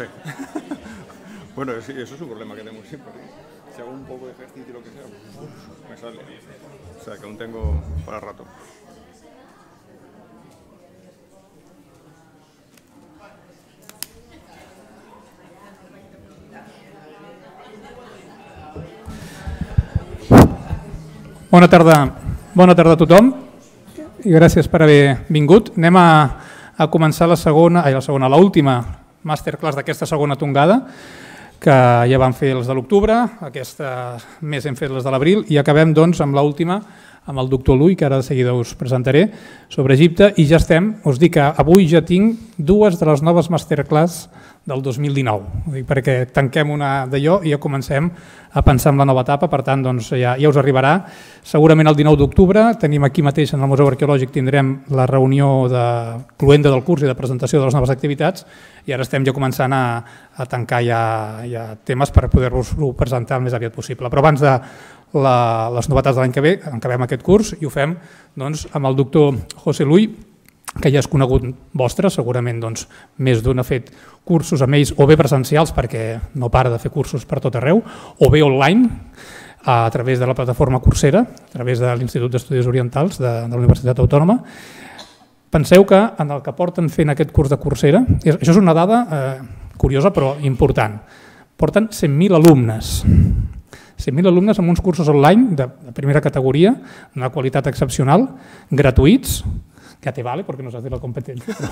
sé. bueno, eso es un problema que tengo siempre. Si hago un poco de ejercicio y lo que sea, me sale. O sea, que aún tengo para rato. Bona tarda. Bona tarda a tothom i gràcies per haver vingut. Anem a, a començar la segona, ai, la segona, l'última masterclass d'aquesta segona tongada, que ja van fer les de l'octubre, aquesta més hem fet les de l'abril, i acabem doncs amb l'última, amb el doctor Lui, que ara de seguida us presentaré, sobre Egipte, i ja estem, us dic que avui ja tinc dues de les noves masterclass del 2019, Vull dir, perquè tanquem una d'allò i ja comencem a pensar en la nova etapa, per tant doncs, ja, ja us arribarà. Segurament el 19 d'octubre tenim aquí mateix en el Museu Arqueològic tindrem la reunió de cluenda del curs i de presentació de les noves activitats i ara estem ja començant a, a tancar ja, ja temes per poder vos presentar el més aviat possible. Però abans de la, les novetats de l'any que ve, acabem aquest curs i ho fem doncs, amb el doctor José Luis, que ja és conegut vostre, segurament doncs, més d'un ha fet cursos amb ells o bé presencials perquè no para de fer cursos per tot arreu, o bé online a través de la plataforma Coursera, a través de l'Institut d'Estudis Orientals de, de la Universitat Autònoma. Penseu que en el que porten fent aquest curs de Coursera, això és una dada eh, curiosa però important, porten 100.000 alumnes 100.000 alumnes amb uns cursos online de, de primera categoria, d'una qualitat excepcional, gratuïts, que te vale, perquè de la competència,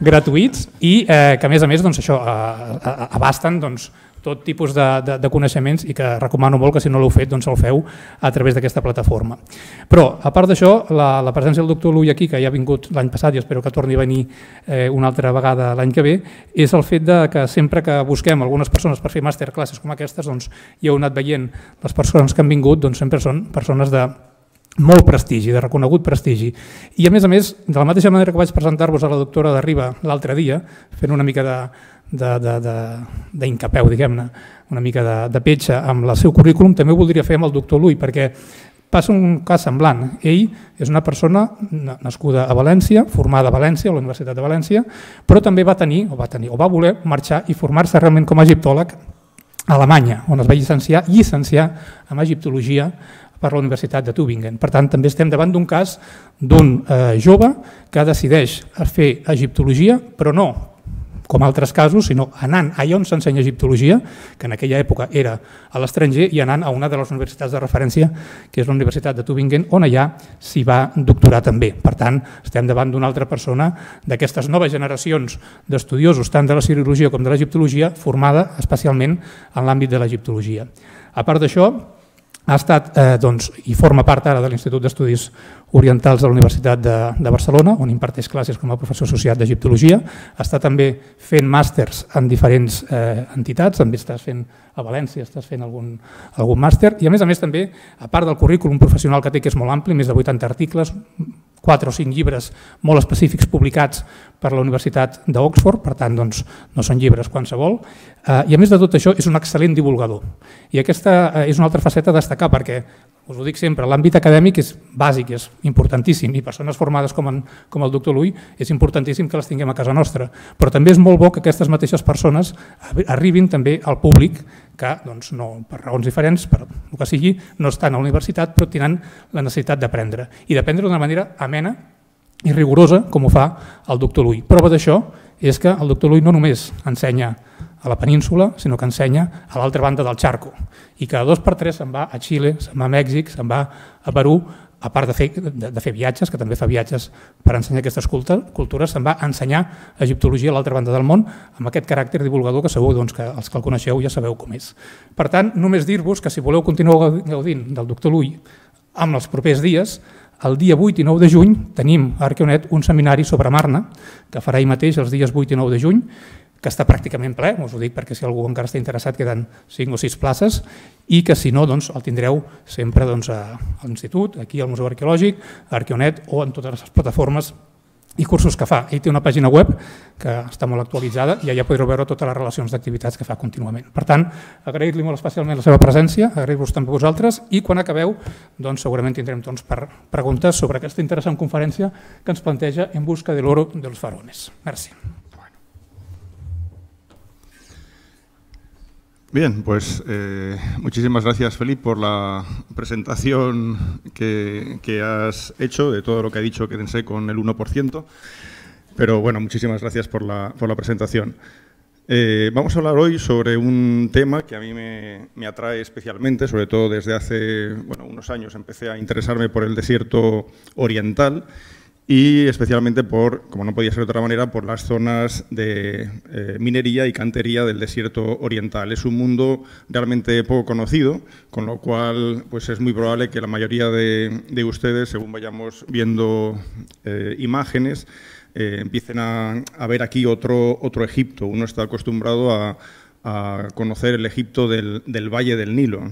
gratuïts, i eh, que a més a més doncs, això, eh, eh, abasten doncs, tot tipus de, de, de coneixements i que recomano molt que si no l'heu fet doncs el feu a través d'aquesta plataforma. Però, a part d'això, la, la presència del doctor Lui aquí, que ja ha vingut l'any passat i espero que torni a venir eh, una altra vegada l'any que ve, és el fet de que sempre que busquem algunes persones per fer masterclasses com aquestes, doncs ja heu anat veient les persones que han vingut, doncs sempre són persones de molt prestigi, de reconegut prestigi. I a més a més, de la mateixa manera que vaig presentar-vos a la doctora de Riba l'altre dia, fent una mica d'incapeu, diguem-ne, una mica de, de petja amb el seu currículum, també ho voldria fer amb el doctor Lui, perquè passa un cas semblant. Ell és una persona nascuda a València, formada a València, a la Universitat de València, però també va tenir, o va tenir, o va voler marxar i formar-se realment com a egiptòleg a Alemanya, on es va llicenciar, llicenciar en egiptologia per la Universitat de Tübingen. Per tant, també estem davant d'un cas d'un eh, jove que decideix fer egiptologia, però no com altres casos, sinó anant allà on s'ensenya egiptologia, que en aquella època era a l'estranger, i anant a una de les universitats de referència, que és la Universitat de Tübingen, on allà s'hi va doctorar també. Per tant, estem davant d'una altra persona d'aquestes noves generacions d'estudiosos, tant de la cirurgia com de l'egiptologia, formada especialment en l'àmbit de l'egiptologia. A part d'això, ha estat eh, doncs, i forma part ara de l'Institut d'Estudis Orientals de la Universitat de, de Barcelona, on imparteix classes com a professor associat d'egiptologia. Està també fent màsters en diferents eh, entitats, també estàs fent a València, estàs fent algun, algun màster, i a més a més també, a part del currículum professional que té, que és molt ampli, més de 80 articles, 4 o 5 llibres molt específics publicats per la Universitat d'Oxford, per tant doncs, no són llibres qualsevol, Eh, I a més de tot això, és un excel·lent divulgador. I aquesta eh, és una altra faceta a destacar, perquè, us ho dic sempre, l'àmbit acadèmic és bàsic, és importantíssim, i persones formades com, en, com el doctor Lui és importantíssim que les tinguem a casa nostra. Però també és molt bo que aquestes mateixes persones arribin també al públic que, doncs, no, per raons diferents, per el que sigui, no estan a la universitat, però tenen la necessitat d'aprendre. I d'aprendre d'una manera amena i rigorosa, com ho fa el doctor Lui. Prova d'això és que el doctor Lui no només ensenya a la península, sinó que ensenya a l'altra banda del xarco. I cada dos per tres se'n va a Xile, se'n va a Mèxic, se'n va a Perú, a part de fer, de, de fer viatges, que també fa viatges per ensenyar aquestes cultures, se'n va ensenyar egiptologia a l'altra banda del món amb aquest caràcter divulgador que segur doncs, que els que el coneixeu ja sabeu com és. Per tant, només dir-vos que si voleu continuar gaudint del doctor Lui amb els propers dies, el dia 8 i 9 de juny tenim a Arqueonet un seminari sobre Marna, que farà ahir mateix els dies 8 i 9 de juny, que està pràcticament ple, us ho dic perquè si algú encara està interessat queden 5 o 6 places, i que si no doncs, el tindreu sempre doncs, a, l'institut, aquí al Museu Arqueològic, a Arqueonet o en totes les plataformes i cursos que fa. Ell té una pàgina web que està molt actualitzada i allà podreu veure totes les relacions d'activitats que fa contínuament. Per tant, agrair-li molt especialment la seva presència, agrair-vos també vosaltres i quan acabeu doncs, segurament tindrem temps per preguntes sobre aquesta interessant conferència que ens planteja En busca de l'oro dels farones. Merci. Bien, pues eh, muchísimas gracias, Felipe, por la presentación que, has hecho de todo lo que ha dicho, quédense con el 1%. Pero bueno, muchísimas gracias por la, por la presentación. Eh, vamos a hablar hoy sobre un tema que a mí me, me atrae especialmente, sobre todo desde hace bueno, unos años empecé a interesarme por el desierto oriental y especialmente por, como no podía ser de otra manera, por las zonas de eh, minería y cantería del desierto oriental. Es un mundo realmente poco conocido, con lo cual pues es muy probable que la mayoría de, ustedes, según vayamos viendo eh, imágenes, eh, empiecen a, a, ver aquí otro, otro Egipto. Uno está acostumbrado a, a conocer el Egipto del, Valle del Nilo,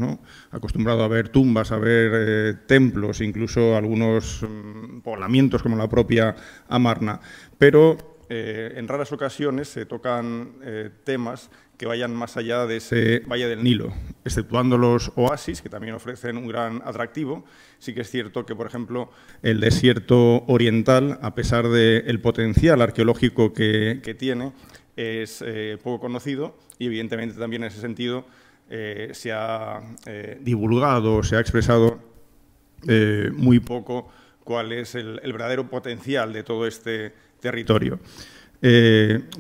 acostumbrado a ver tumbas, a ver eh, templos, incluso algunos mm, poblamientos como la propia Amarna. Pero eh, en raras ocasiones se tocan eh, temas que vayan más allá de ese Valle del Nilo, exceptuando los oasis, que también ofrecen un gran atractivo. Sí que es cierto que, por ejemplo, el desierto oriental, a pesar del potencial arqueológico que tiene, es eh, poco conocido y evidentemente también en ese sentido eh, se ha eh, divulgado, se ha expresado muy poco cuál es el, verdadero potencial de todo este territorio.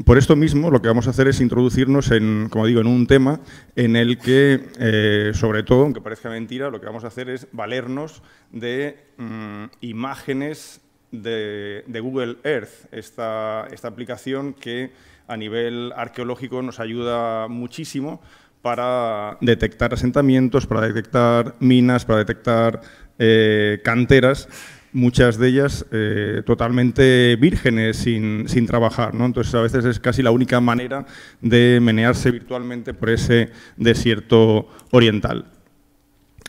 por esto mismo, lo que vamos a hacer es introducirnos en, como digo, en un tema en el que, sobre todo, aunque parezca mentira, lo que vamos a hacer es valernos de mm, imágenes de, Google Earth, esta aplicación que a nivel arqueológico nos ayuda muchísimo para detectar asentamientos, para detectar minas, para detectar eh, canteras, muchas de ellas eh, totalmente vírgenes, sin, trabajar. ¿no? Entonces, a veces es casi la única manera de menearse virtualmente por ese desierto oriental.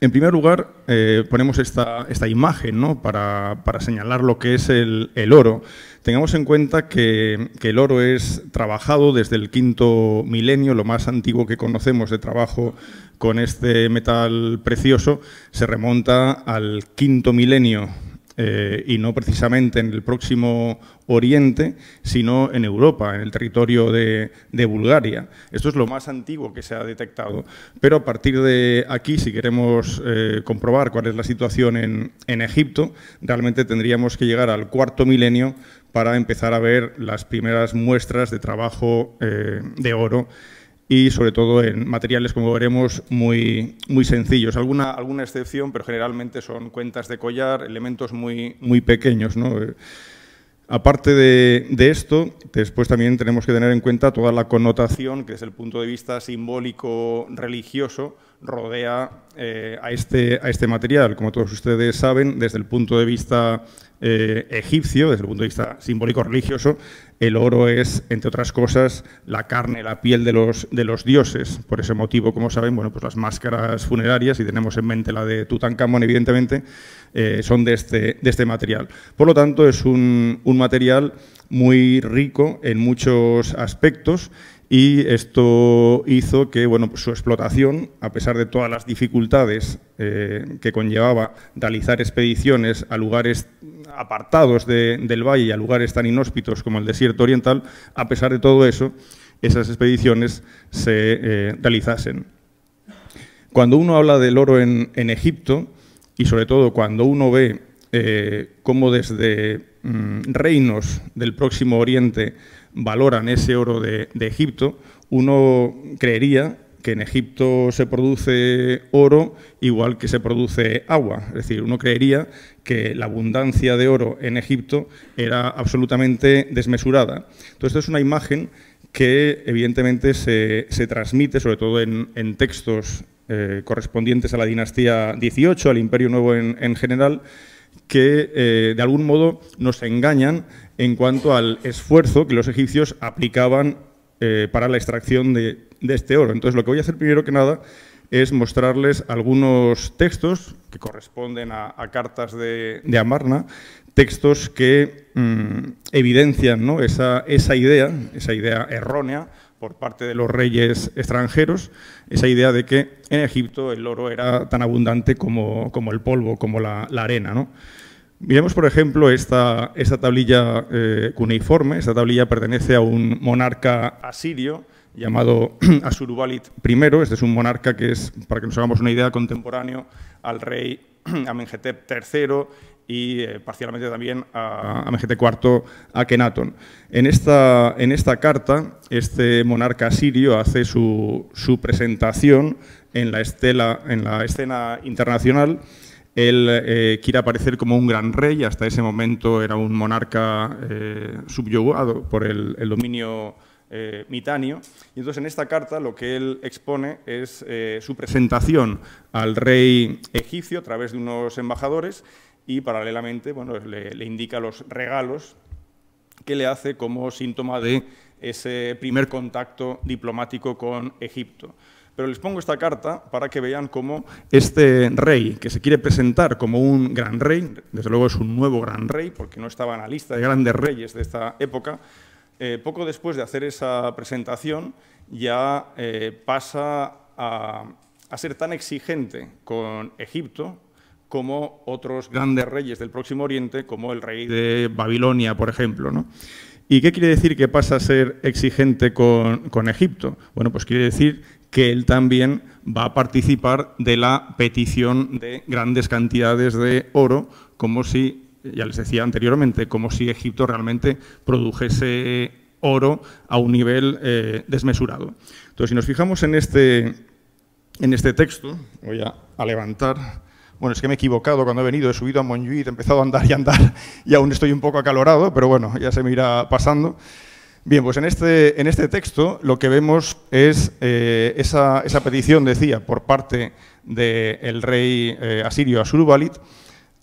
En primer lugar, eh, ponemos esta, imagen para, señalar lo que es el, oro. Tengamos en cuenta que, el oro es trabajado desde el quinto milenio, lo más antiguo que conocemos de trabajo con este metal precioso, se remonta al quinto milenio eh, y no precisamente en el próximo Oriente, sino en Europa, en el territorio de, Bulgaria. Esto es lo más antiguo que se ha detectado. Pero a partir de aquí, si queremos eh, comprobar cuál es la situación en, Egipto, realmente tendríamos que llegar al cuarto milenio para empezar a ver las primeras muestras de trabajo eh, de oro y sobre todo en materiales, como veremos, muy, muy sencillos. Alguna, alguna excepción, pero generalmente son cuentas de collar, elementos muy, muy pequeños. ¿no? Aparte de, esto, después también tenemos que tener en cuenta toda la connotación que desde el punto de vista simbólico religioso rodea eh, a, este, a, este, material. Como todos ustedes saben, desde el punto de vista eh, egipcio, desde el punto de vista simbólico religioso, el oro es, entre otras cosas, la carne, la piel de los, de los dioses. Por ese motivo, como saben, bueno, pues las máscaras funerarias, y tenemos en mente la de Tutankamón, evidentemente, eh, son de este, de este material. Por lo tanto, es un, material muy rico en muchos aspectos y esto hizo que bueno, pues su explotación, a pesar de todas las dificultades eh, que conllevaba realizar expediciones a lugares apartados del valle y a lugares tan inhóspitos como el desierto oriental, a pesar de todo eso, esas expediciones se eh, realizasen. Cuando uno habla del oro en, Egipto, y sobre todo cuando uno ve eh, cómo desde mm, reinos del próximo oriente valoran ese oro de, de Egipto, uno creería que en Egipto se produce oro igual que se produce agua. Es decir, uno creería que la abundancia de oro en Egipto era absolutamente desmesurada. Entonces, esta es una imagen que evidentemente se, transmite, sobre todo en, textos eh, correspondientes a la dinastía XVIII, al Imperio Nuevo en, general, que eh, de algún modo nos engañan en cuanto al esfuerzo que los egipcios aplicaban eh, para la extracción de de este oro. Entonces, lo que voy a hacer primero que nada es mostrarles algunos textos que corresponden a, cartas de, Amarna, textos que mm, evidencian esa, idea, esa idea errónea por parte de los reyes extranjeros, esa idea de que en Egipto el oro era tan abundante como, el polvo, como la, arena. Miremos, por ejemplo, esta, esta tablilla eh, cuneiforme. Esta tablilla pertenece a un monarca asirio llamado Asurubalit I. Este es un monarca que es, para que nos hagamos una idea, contemporáneo al rey Amenhotep III y eh, parcialmente también a Amenhotep IV Akenaton. En esta, en esta carta, este monarca sirio hace su, presentación en la, estela, en la escena internacional él eh, quiere aparecer como un gran rey, hasta ese momento era un monarca eh, subyugado por el dominio eh, Mitanio. Y entonces en esta carta lo que él expone es eh, su presentación al rey egipcio a través de unos embajadores y paralelamente bueno, le, le indica los regalos que le hace como síntoma de ese primer contacto diplomático con Egipto. Pero les pongo esta carta para que vean cómo este rey, que se quiere presentar como un gran rey, desde luego es un nuevo gran rey, porque no estaba en la lista de grandes reyes de esta época, eh, poco después de hacer esa presentación, ya eh, pasa a, ser tan exigente con Egipto como otros grandes reyes del Próximo Oriente, como el rey de Babilonia, por ejemplo. ¿Y qué quiere decir que pasa a ser exigente con, Egipto? Bueno, pues quiere decir que él también va a participar de la petición de grandes cantidades de oro, como si ya les decía anteriormente, como si Egipto realmente produjese oro a un nivel eh, desmesurado. Entonces, si nos fijamos en este, en este texto, voy a, levantar... Bueno, es que me he equivocado cuando he venido, he subido a Montjuïc, he empezado a andar y andar, y aún estoy un poco acalorado, pero bueno, ya se me irá pasando. Bien, pues en este, en este texto lo que vemos es eh, esa, petición, decía, por parte del rey eh, asirio Asurbalit,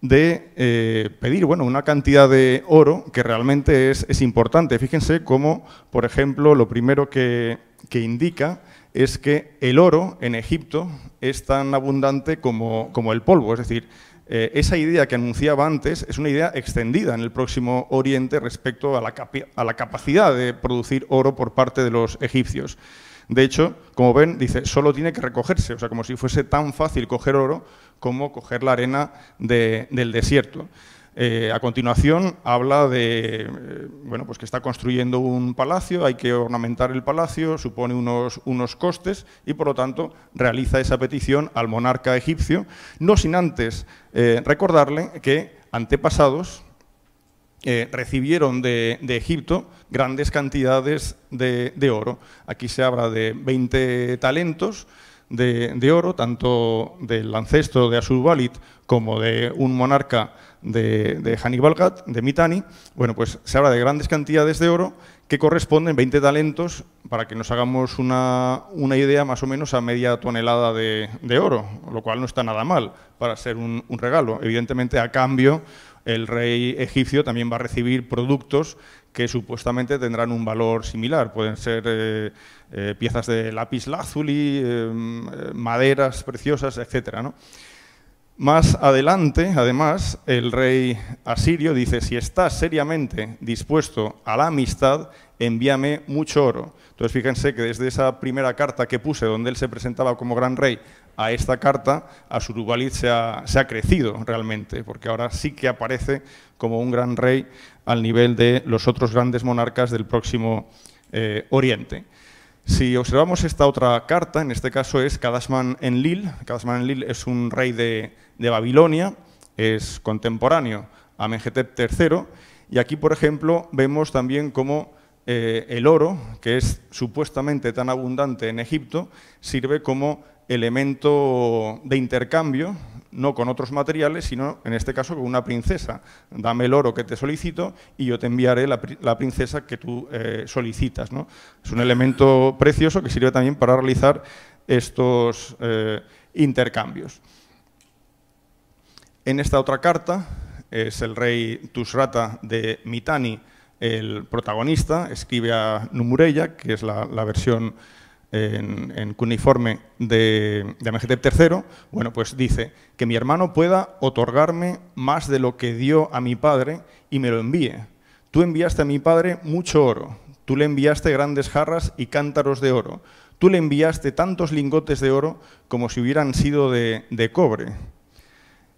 de eh, pedir una cantidad de oro que realmente es, importante. Fíjense cómo, por ejemplo, lo primero que, indica es que el oro en Egipto es tan abundante como, el polvo. Es decir, eh, esa idea que anunciaba antes es una idea extendida en el próximo Oriente respecto a la capacidad de producir oro por parte de los egipcios. De hecho, como ven, dice, solo tiene que recogerse, o sea, como si fuese tan fácil coger oro como coger la arena del desierto. Eh, a continuación habla de eh, bueno, pues que está construyendo un palacio, hay que ornamentar el palacio, supone unos, unos costes y por lo tanto realiza esa petición al monarca egipcio, no sin antes eh, recordarle que antepasados, eh, recibieron de, Egipto grandes cantidades de, oro. Aquí se habla de 20 talentos de, oro, tanto del ancestro de Asurbalit como de un monarca de, Hannibal Gat, de Mitanni. Bueno, pues se habla de grandes cantidades de oro que corresponden 20 talentos, para que nos hagamos una, idea más o menos a media tonelada de, oro, lo cual no está nada mal para ser un regalo. Evidentemente, a cambio el rey egipcio también va a recibir productos que supuestamente tendrán un valor similar. Pueden ser eh, eh, piezas de lápiz lazuli, em, maderas preciosas, etc. Más adelante, además, el rey asirio dice, si estás seriamente dispuesto a la amistad, envíame mucho oro. Entonces, fíjense que desde esa primera carta que puse, donde él se presentaba como gran rey, a esta carta, a se se ha crecido realmente, porque ahora sí que aparece como un gran rey al nivel de los otros grandes monarcas del próximo eh, Oriente. Si observamos esta otra carta, en este caso es Lil. Enlil. en lil es un rey de, Babilonia, es contemporáneo a Mengetep III, y aquí, por ejemplo, vemos también cómo eh, el oro, que es supuestamente tan abundante en Egipto, sirve como elemento de intercambio, no con otros materiales, sino en este caso con una princesa. Dame el oro que te solicito y yo te enviaré la, princesa que tú eh, solicitas. Es un elemento precioso que sirve también para realizar estos eh, intercambios. En esta otra carta es el rey Tusrata de Mitanni, el protagonista, escribe a Numureya, que es la versión en, en cuneiforme de, de III, bueno, pues dice que mi hermano pueda otorgarme más de lo que dio a mi padre y me lo envíe. Tú enviaste a mi padre mucho oro, tú le enviaste grandes jarras y cántaros de oro, tú le enviaste tantos lingotes de oro como si hubieran sido de, de cobre.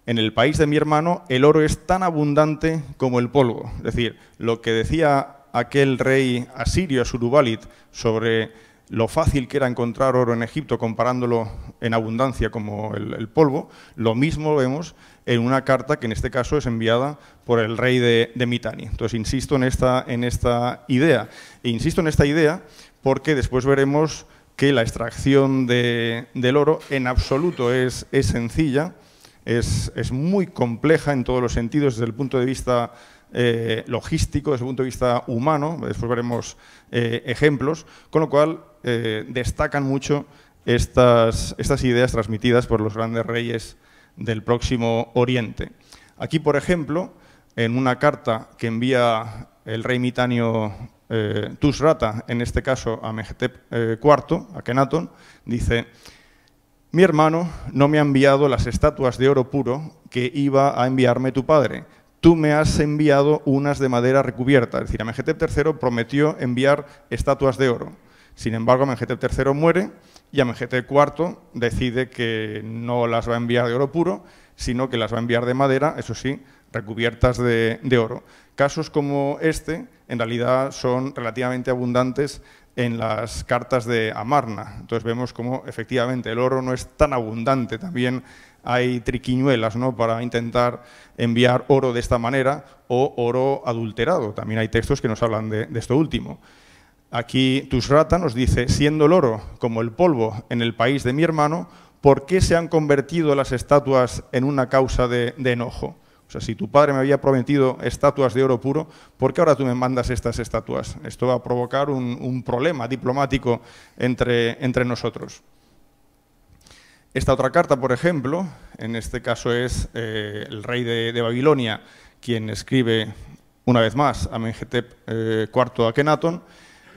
En el país de mi hermano el oro es tan abundante como el polvo. Es decir, lo que decía aquel rey asirio, Surubalit, sobre lo fácil que era encontrar oro en Egipto comparándolo en abundancia como el, polvo, lo mismo vemos en una carta que en este caso es enviada por el rey de, de Entonces, insisto en esta, en esta idea. E insisto en esta idea porque después veremos que la extracción del oro en absoluto es, es sencilla, es, muy compleja en todos los sentidos desde el punto de vista eh, logístico, desde el punto de vista humano, después veremos eh, ejemplos, con lo cual eh, destacan mucho estas, ideas transmitidas por los grandes reyes del próximo Oriente. Aquí, por ejemplo, en una carta que envía el rey mitanio eh, Tusrata, en este caso a Mehetep IV, eh, a Kenaton, dice, mi hermano no me ha enviado las estatuas de oro puro que iba a enviarme tu padre. Tú me has enviado unas de madera recubierta. Es decir, a Mehetep III prometió enviar estatuas de oro. Sin embargo, Amengete III muere y Amengete IV decide que no las va a enviar de oro puro, sino que las va a enviar de madera, eso sí, recubiertas de, oro. Casos como este, en realidad, son relativamente abundantes en las cartas de Amarna. Entonces vemos cómo efectivamente el oro no es tan abundante. También hay triquiñuelas ¿no? para intentar enviar oro de esta manera o oro adulterado. También hay textos que nos hablan de esto último. Aquí Tusrata nos dice, siendo el oro como el polvo en el país de mi hermano, ¿por qué se han convertido las estatuas en una causa de, enojo? O sea, si tu padre me había prometido estatuas de oro puro, ¿por qué ahora tú me mandas estas estatuas? Esto va a provocar un, problema diplomático entre, nosotros. Esta otra carta, por ejemplo, en este caso es eh, el rey de, Babilonia quien escribe una vez más a Mengetep IV eh, Akenatón,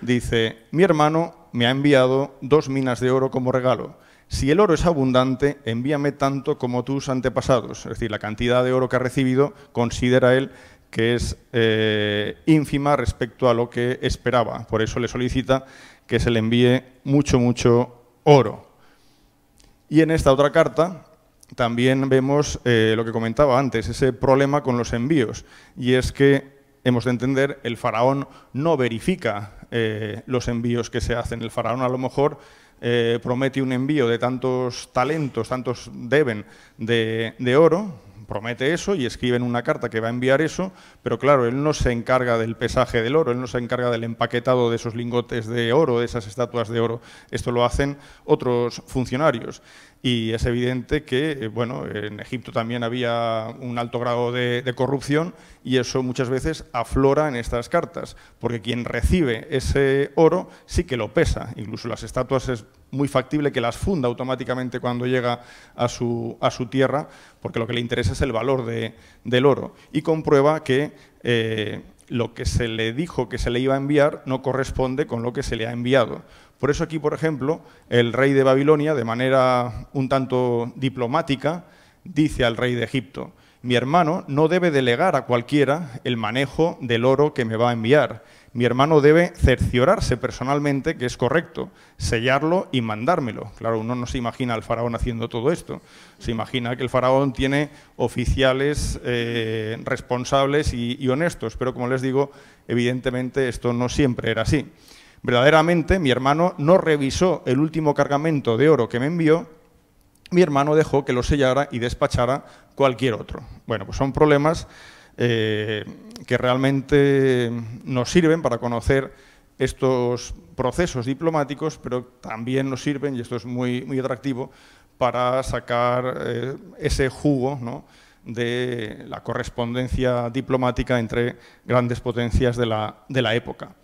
dice, mi hermano me ha enviado dos minas de oro como regalo. Si el oro es abundante, envíame tanto como tus antepasados. Es decir, la cantidad de oro que ha recibido considera él que es eh, ínfima respecto a lo que esperaba. Por eso le solicita que se le envíe mucho, mucho oro. Y en esta otra carta también vemos eh, lo que comentaba antes, ese problema con los envíos. Y es que hemos de entender, el faraón no verifica eh, los envíos que se hacen. El faraón a lo mejor eh, promete un envío de tantos talentos, tantos deben de, de oro, promete eso y escriben una carta que va a enviar eso, pero claro, él no se encarga del pesaje del oro, él no se encarga del empaquetado de esos lingotes de oro, de esas estatuas de oro. Esto lo hacen otros funcionarios y es evidente que eh, bueno, en Egipto también había un alto grado de, corrupción y eso muchas veces aflora en estas cartas, porque quien recibe ese oro sí que lo pesa, incluso las estatuas es muy factible que las funda automáticamente cuando llega a su, a su tierra, porque lo que le interesa es el valor del oro y comprueba que... Eh, lo que se le dijo que se le iba a enviar no corresponde con lo que se le ha enviado por eso aquí, por ejemplo, el rey de Babilonia, de manera un tanto diplomática, dice al rey de Egipto, mi hermano no debe delegar a cualquiera el manejo del oro que me va a enviar. Mi hermano debe cerciorarse personalmente que es correcto, sellarlo y mandármelo. Claro, uno no se imagina al faraón haciendo todo esto. Se imagina que el faraón tiene oficiales eh, responsables y honestos, pero como les digo, evidentemente esto no siempre era así. Verdaderamente mi hermano no revisó el último cargamento de oro que me envió, mi hermano dejó que lo sellara y despachara cualquier otro. Bueno, pues son problemas eh, que realmente nos sirven para conocer estos procesos diplomáticos, pero también nos sirven, y esto es muy, muy atractivo, para sacar eh, ese jugo de la correspondencia diplomática entre grandes potencias de la época.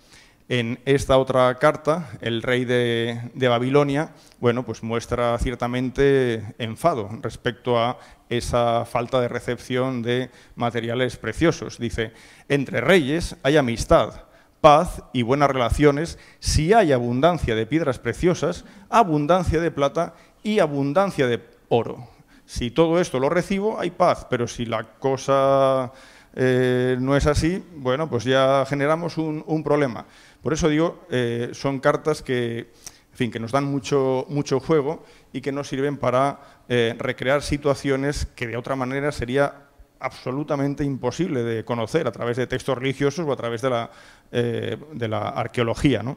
En esta otra carta, el rey de, Babilonia bueno, pues muestra ciertamente enfado respecto a esa falta de recepción de materiales preciosos. Dice, entre reyes hay amistad, paz y buenas relaciones si hay abundancia de piedras preciosas, abundancia de plata y abundancia de oro. Si todo esto lo recibo, hay paz, pero si la cosa eh, no es así, bueno, pues ya generamos un problema. Por eso digo, eh, son cartas que, fin, que nos dan mucho, mucho juego y que nos sirven para eh, recrear situaciones que de otra manera sería absolutamente imposible de conocer a través de textos religiosos o a través de la, eh, arqueología. ¿no?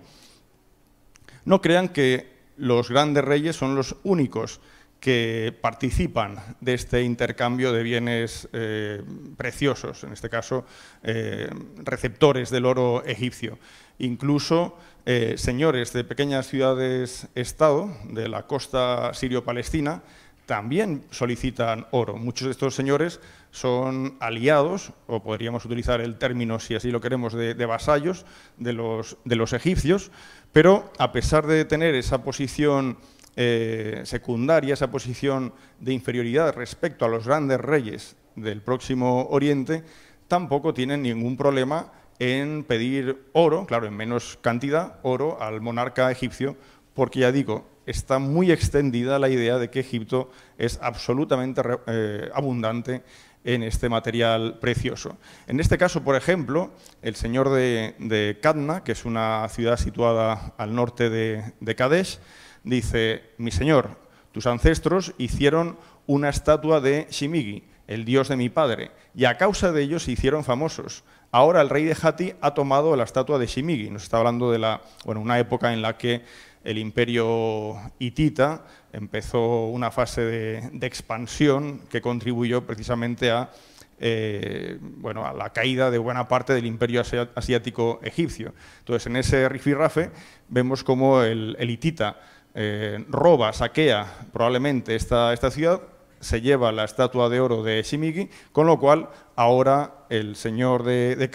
no crean que los grandes reyes son los únicos que participan de este intercambio de bienes eh, preciosos, en este caso eh, receptores del oro egipcio. Incluso eh, señores de pequeñas ciudades-estado de la costa sirio-palestina también solicitan oro. Muchos de estos señores son aliados, o podríamos utilizar el término, si así lo queremos, de, vasallos de los egipcios, pero a pesar de tener esa posición eh, secundaria, esa posición de inferioridad respecto a los grandes reyes del próximo Oriente, tampoco tienen ningún problema en pedir oro, claro, en menos cantidad, oro al monarca egipcio, porque ya digo, está muy extendida la idea de que Egipto es absolutamente eh, abundante en este material precioso. En este caso, por ejemplo, el señor de, Kadna, que es una ciudad situada al norte de, de Kadesh, dice, mi señor, tus ancestros hicieron una estatua de Shimigi, el dios de mi padre, y a causa de ello se hicieron famosos. Ahora el rey de Hati ha tomado la estatua de Shimigi. Nos está hablando de la, una época en la que el imperio hitita empezó una fase de, expansión que contribuyó precisamente a, eh, bueno, a la caída de buena parte del imperio asiático egipcio. Entonces, en ese rifirrafe vemos cómo el hitita eh, roba, saquea probablemente esta, esta ciudad, se lleva la estatua de oro de Shimigi, con lo cual ahora el señor de, de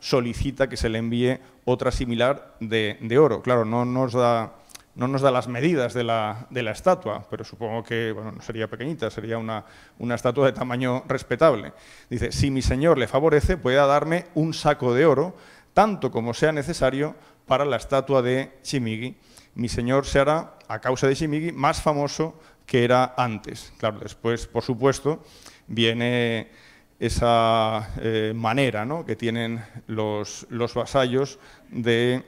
solicita que se le envíe otra similar de, oro. Claro, no nos da no nos da las medidas de la, estatua, pero supongo que bueno, no sería pequeñita, sería una, una, estatua de tamaño respetable. Dice, si mi señor le favorece, pueda darme un saco de oro, tanto como sea necesario para la estatua de Shimigi, mi señor se hará, a causa de Shimigi, más famoso que era antes. Claro, después, por supuesto, viene esa eh, manera ¿no? que tienen los, vasallos de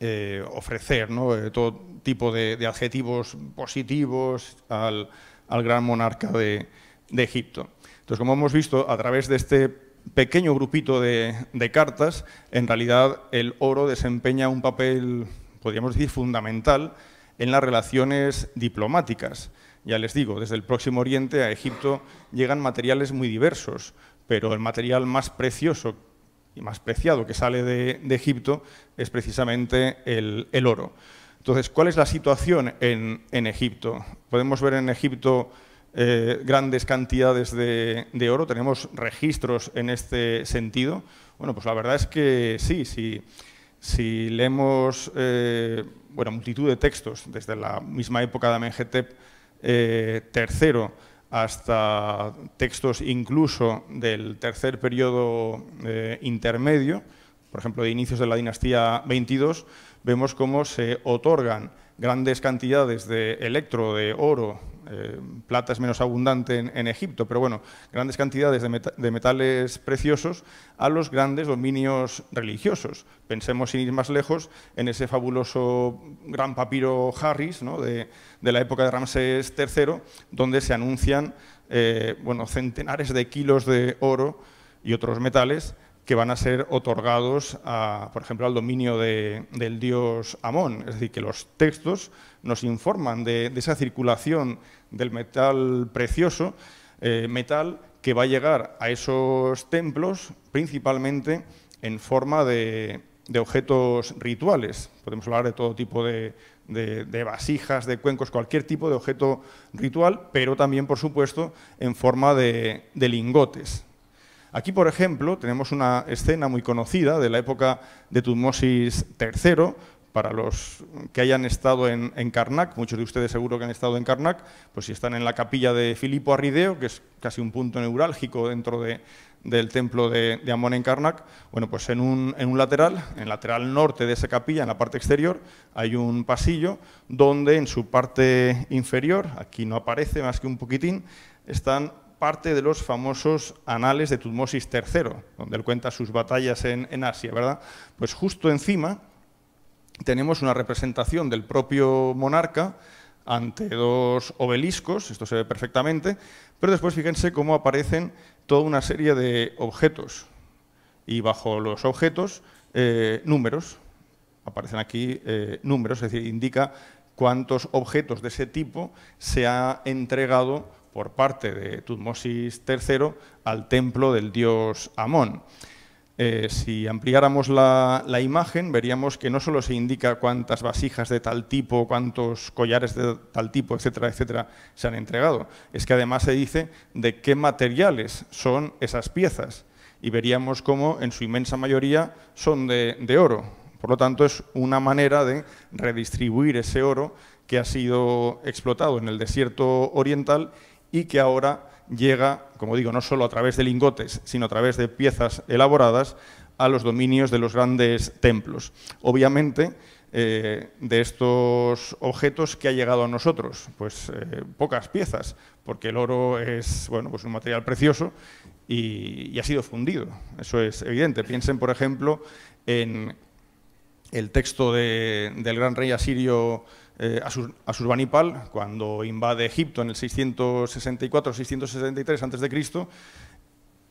eh, ofrecer todo tipo de, adjetivos positivos al, gran monarca de, Egipto. Entonces, como hemos visto, a través de este pequeño grupito de, de cartas, en realidad el oro desempeña un papel podríamos decir, fundamental en las relaciones diplomáticas. Ya les digo, desde el Próximo Oriente a Egipto llegan materiales muy diversos, pero el material más precioso y más preciado que sale de, Egipto es precisamente el, oro. Entonces, ¿cuál es la situación en, en Egipto? Podemos ver en Egipto eh, grandes cantidades de, de, oro, tenemos registros en este sentido. Bueno, pues la verdad es que sí, sí. Si leemos eh, multitud de textos, desde la misma época de Amenhotep III eh, hasta textos incluso del tercer periodo eh, intermedio, por ejemplo, de inicios de la dinastía 22, vemos cómo se otorgan grandes cantidades de electro, de oro, eh, plata es menos abundante en, Egipto, pero bueno, grandes cantidades de, metales preciosos a los grandes dominios religiosos. Pensemos, sin ir más lejos, en ese fabuloso gran papiro Harris de, la época de Ramsés III, donde se anuncian eh, bueno, centenares de kilos de oro y otros metales que van a ser otorgados, a, por ejemplo, al dominio de, del dios Amón. Es decir, que los textos nos informan de, esa circulación del metal precioso, eh, metal que va a llegar a esos templos principalmente en forma de, de objetos rituales. Podemos hablar de todo tipo de, de, vasijas, de cuencos, cualquier tipo de objeto ritual, pero también, por supuesto, en forma de lingotes. Aquí, por ejemplo, tenemos una escena muy conocida de la época de Tutmosis III, para los que hayan estado en, Karnak, muchos de ustedes seguro que han estado en Karnak, pues si están en la capilla de Filipo Arrideo, que es casi un punto neurálgico dentro del templo de, Amón en Karnak, bueno, pues un, en un lateral, en el lateral norte de esa capilla, en la parte exterior, hay un pasillo donde en su parte inferior, aquí no aparece más que un poquitín, están parte de los famosos anales de Tutmosis III, donde él cuenta sus batallas en, Asia, ¿verdad? Pues justo encima tenemos una representación del propio monarca ante dos obeliscos, esto se ve perfectamente, pero después fíjense cómo aparecen toda una serie de objetos y bajo los objetos eh, números, aparecen aquí eh, números, es decir, indica cuántos objetos de ese tipo se ha entregado por parte de Tutmosis III al templo del dios Amón. Eh, si ampliáramos la, imagen, veríamos que no solo se indica cuántas vasijas de tal tipo, cuántos collares de tal tipo, etcétera, etcétera, se han entregado, es que además se dice de qué materiales son esas piezas. Y veríamos cómo en su inmensa mayoría son de oro. Por lo tanto, es una manera de redistribuir ese oro que ha sido explotado en el desierto oriental y que ahora llega, como digo, no solo a través de lingotes, sino a través de piezas elaboradas a los dominios de los grandes templos. Obviamente, eh, de estos objetos que ha llegado a nosotros, pues eh, pocas piezas, porque el oro es bueno, pues un material precioso y, ha sido fundido. Eso es evidente. Piensen, por ejemplo, en el texto del gran rey asirio eh, A Asurbanipal, cuando invade Egipto en el 664-663 a.C.,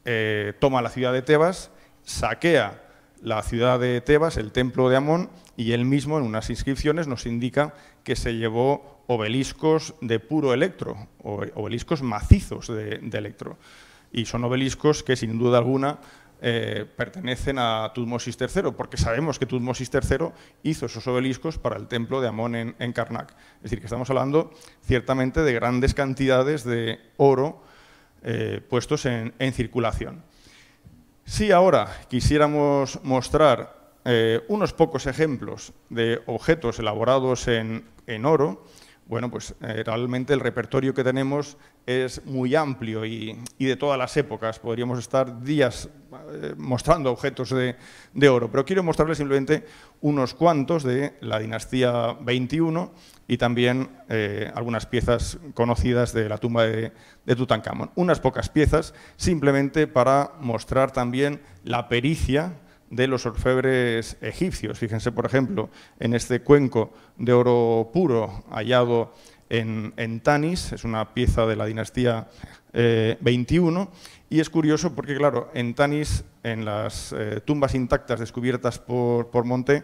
eh, toma la ciudad de Tebas, saquea la ciudad de Tebas, el templo de Amón, y él mismo en unas inscripciones nos indica que se llevó obeliscos de puro electro, obeliscos macizos de, de electro. Y son obeliscos que sin duda alguna eh, pertenecen a Tutmosis III, porque sabemos que Tutmosis III hizo esos obeliscos para el templo de Amón en, Karnak. Es decir, que estamos hablando ciertamente de grandes cantidades de oro eh, puestos en, circulación. Si ahora quisiéramos mostrar eh, unos pocos ejemplos de objetos elaborados en oro, bueno, pues eh, realmente el repertorio que tenemos es muy amplio y, de todas las épocas. Podríamos estar días eh, mostrando objetos de, oro, pero quiero mostrarles simplemente unos cuantos de la dinastía 21 y también eh, algunas piezas conocidas de la tumba de, de Tutankamón. Unas pocas piezas simplemente para mostrar también la pericia de los orfebres egipcios. Fíjense, por ejemplo, en este cuenco de oro puro hallado en, Tanis, es una pieza de la dinastía XXI, eh, 21, y es curioso porque, claro, en Tanis, en las eh, tumbas intactas descubiertas por, por Monté,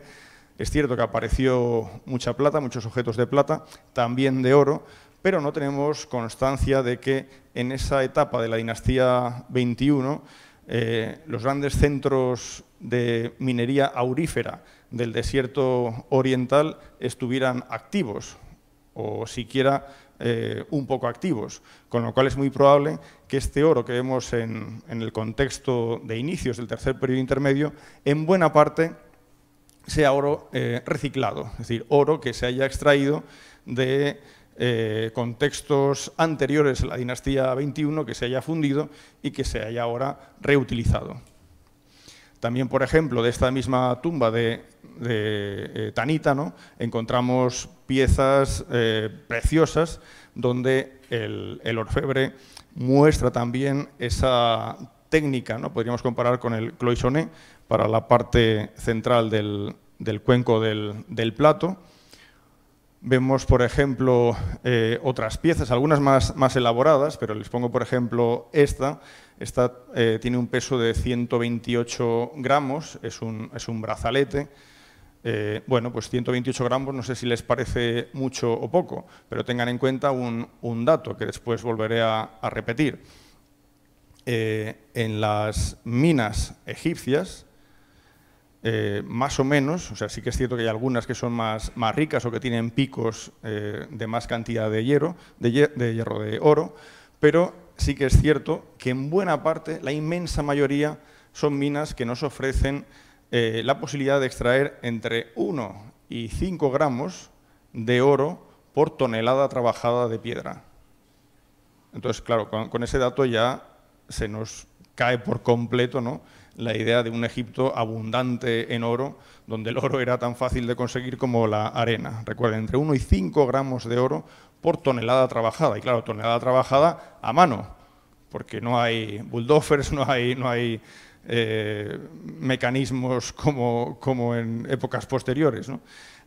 es cierto que apareció mucha plata, muchos objetos de plata, también de oro, pero no tenemos constancia de que en esa etapa de la dinastía 21 eh, los grandes centros de minería aurífera del desierto oriental estuvieran activos o siquiera eh, un poco activos, con lo cual es muy probable que este oro que vemos en, el contexto de inicios del tercer periodo intermedio, en buena parte sea oro eh, reciclado, es decir, oro que se haya extraído de eh, contextos anteriores a la dinastía 21, que se haya fundido y que se haya ahora reutilizado. También, por ejemplo, de esta misma tumba de, eh, Tanita, encontramos piezas eh, preciosas donde el, orfebre muestra también esa técnica, ¿no? podríamos comparar con el cloisonné para la parte central del, cuenco del, plato. Vemos, por ejemplo, eh, otras piezas, algunas más elaboradas, pero les pongo, por ejemplo, esta, esta eh, tiene un peso de 128 gramos, es un, es un brazalete. Eh, bueno, pues 128 gramos no sé si les parece mucho o poco, pero tengan en cuenta un, dato que después volveré a, repetir. Eh, en las minas egipcias, más o menos, o sea, sí que es cierto que hay algunas que son más, más ricas o que tienen picos de más cantidad de hierro, de hierro de oro, pero sí que es cierto que en buena parte, la inmensa mayoría, son minas que nos ofrecen eh, la posibilidad de extraer entre 1 y 5 gramos de oro por tonelada trabajada de piedra. Entonces, claro, con, ese dato ya se nos cae por completo ¿no? la idea de un Egipto abundante en oro, donde el oro era tan fácil de conseguir como la arena. Recuerden, entre 1 y 5 gramos de oro por tonelada trabajada. Y claro, tonelada trabajada a mano, porque no hay bulldozers, no hay, no hay eh, mecanismos como, como, en épocas posteriores.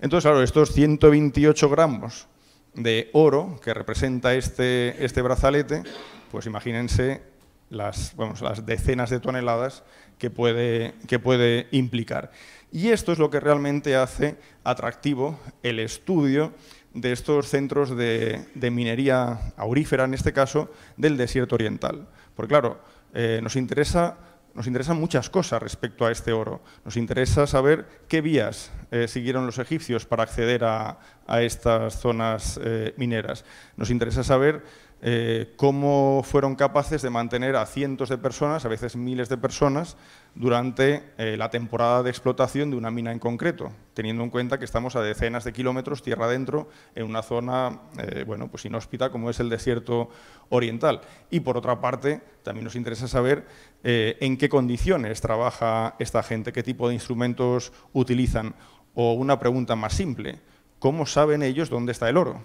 Entonces, claro, estos 128 gramos de oro que representa este, este brazalete, pues imagínense las, las decenas de toneladas que puede, que puede implicar. Y esto es lo que realmente hace atractivo el estudio de estos centros de, minería aurífera, en este caso, del desierto oriental. Porque claro, eh, nos, interesa, nos interesan muchas cosas respecto a este oro. Nos interesa saber qué vías eh, siguieron los egipcios para acceder a, estas zonas eh, mineras. Nos interesa saber eh, cómo fueron capaces de mantener a cientos de personas, a veces miles de personas, durante eh, la temporada de explotación de una mina en concreto, teniendo en cuenta que estamos a decenas de kilómetros tierra adentro en una zona eh, bueno, pues inhóspita como es el desierto oriental. Y por otra parte, también nos interesa saber en qué condiciones trabaja esta gente, qué tipo de instrumentos utilizan. O una pregunta más simple, ¿cómo saben ellos dónde está el oro?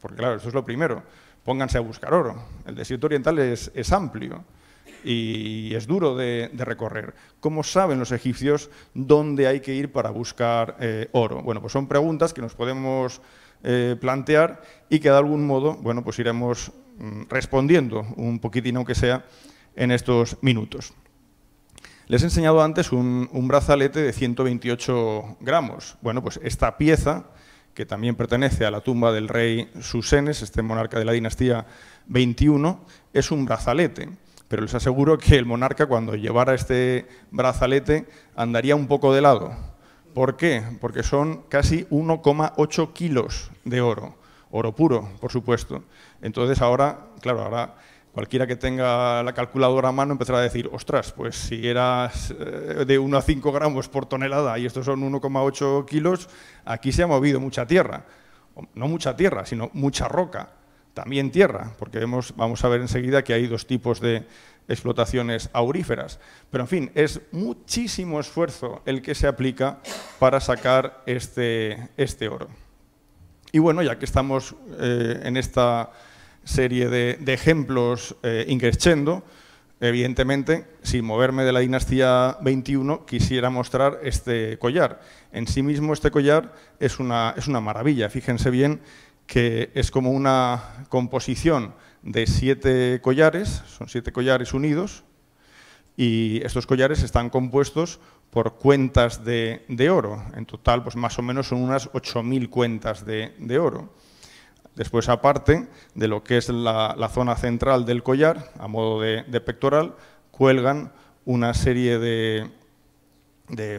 Porque claro, eso es lo primero pónganse a buscar oro. El desierto oriental es, amplio y es duro de, recorrer. ¿Cómo saben los egipcios dónde hay que ir para buscar eh, oro? Bueno, pues son preguntas que nos podemos eh, plantear y que de algún modo, bueno, pues iremos mm, respondiendo un poquitín, aunque sea, en estos minutos. Les he enseñado antes un, un brazalete de 128 gramos. Bueno, pues esta pieza que también pertenece a la tumba del rey Susenes, este monarca de la dinastía 21, es un brazalete. Pero les aseguro que el monarca cuando llevara este brazalete andaría un poco de lado. ¿Por qué? Porque son casi 1,8 kilos de oro, oro puro, por supuesto. Entonces ahora, claro, ahora cualquiera que tenga la calculadora a mano empezará a decir, ostras, pues si eras eh, de 1 a 5 gramos por tonelada y estos son 1,8 kilos, aquí se ha movido mucha tierra. No mucha tierra, sino mucha roca. También tierra, porque vemos, vamos a ver enseguida que hay dos tipos de explotaciones auríferas. Pero en fin, es muchísimo esfuerzo el que se aplica para sacar este, este oro. Y bueno, ya que estamos eh, en esta serie de, ejemplos eh, evidentemente, sin moverme de la dinastía 21, quisiera mostrar este collar. En sí mismo este collar es una, es una maravilla. Fíjense bien que es como una composición de siete collares, son siete collares unidos, y estos collares están compuestos por cuentas de, oro. En total, pues más o menos son unas 8.000 cuentas de oro. Después, aparte de lo que es la, zona central del collar, a modo de, pectoral, cuelgan una serie de,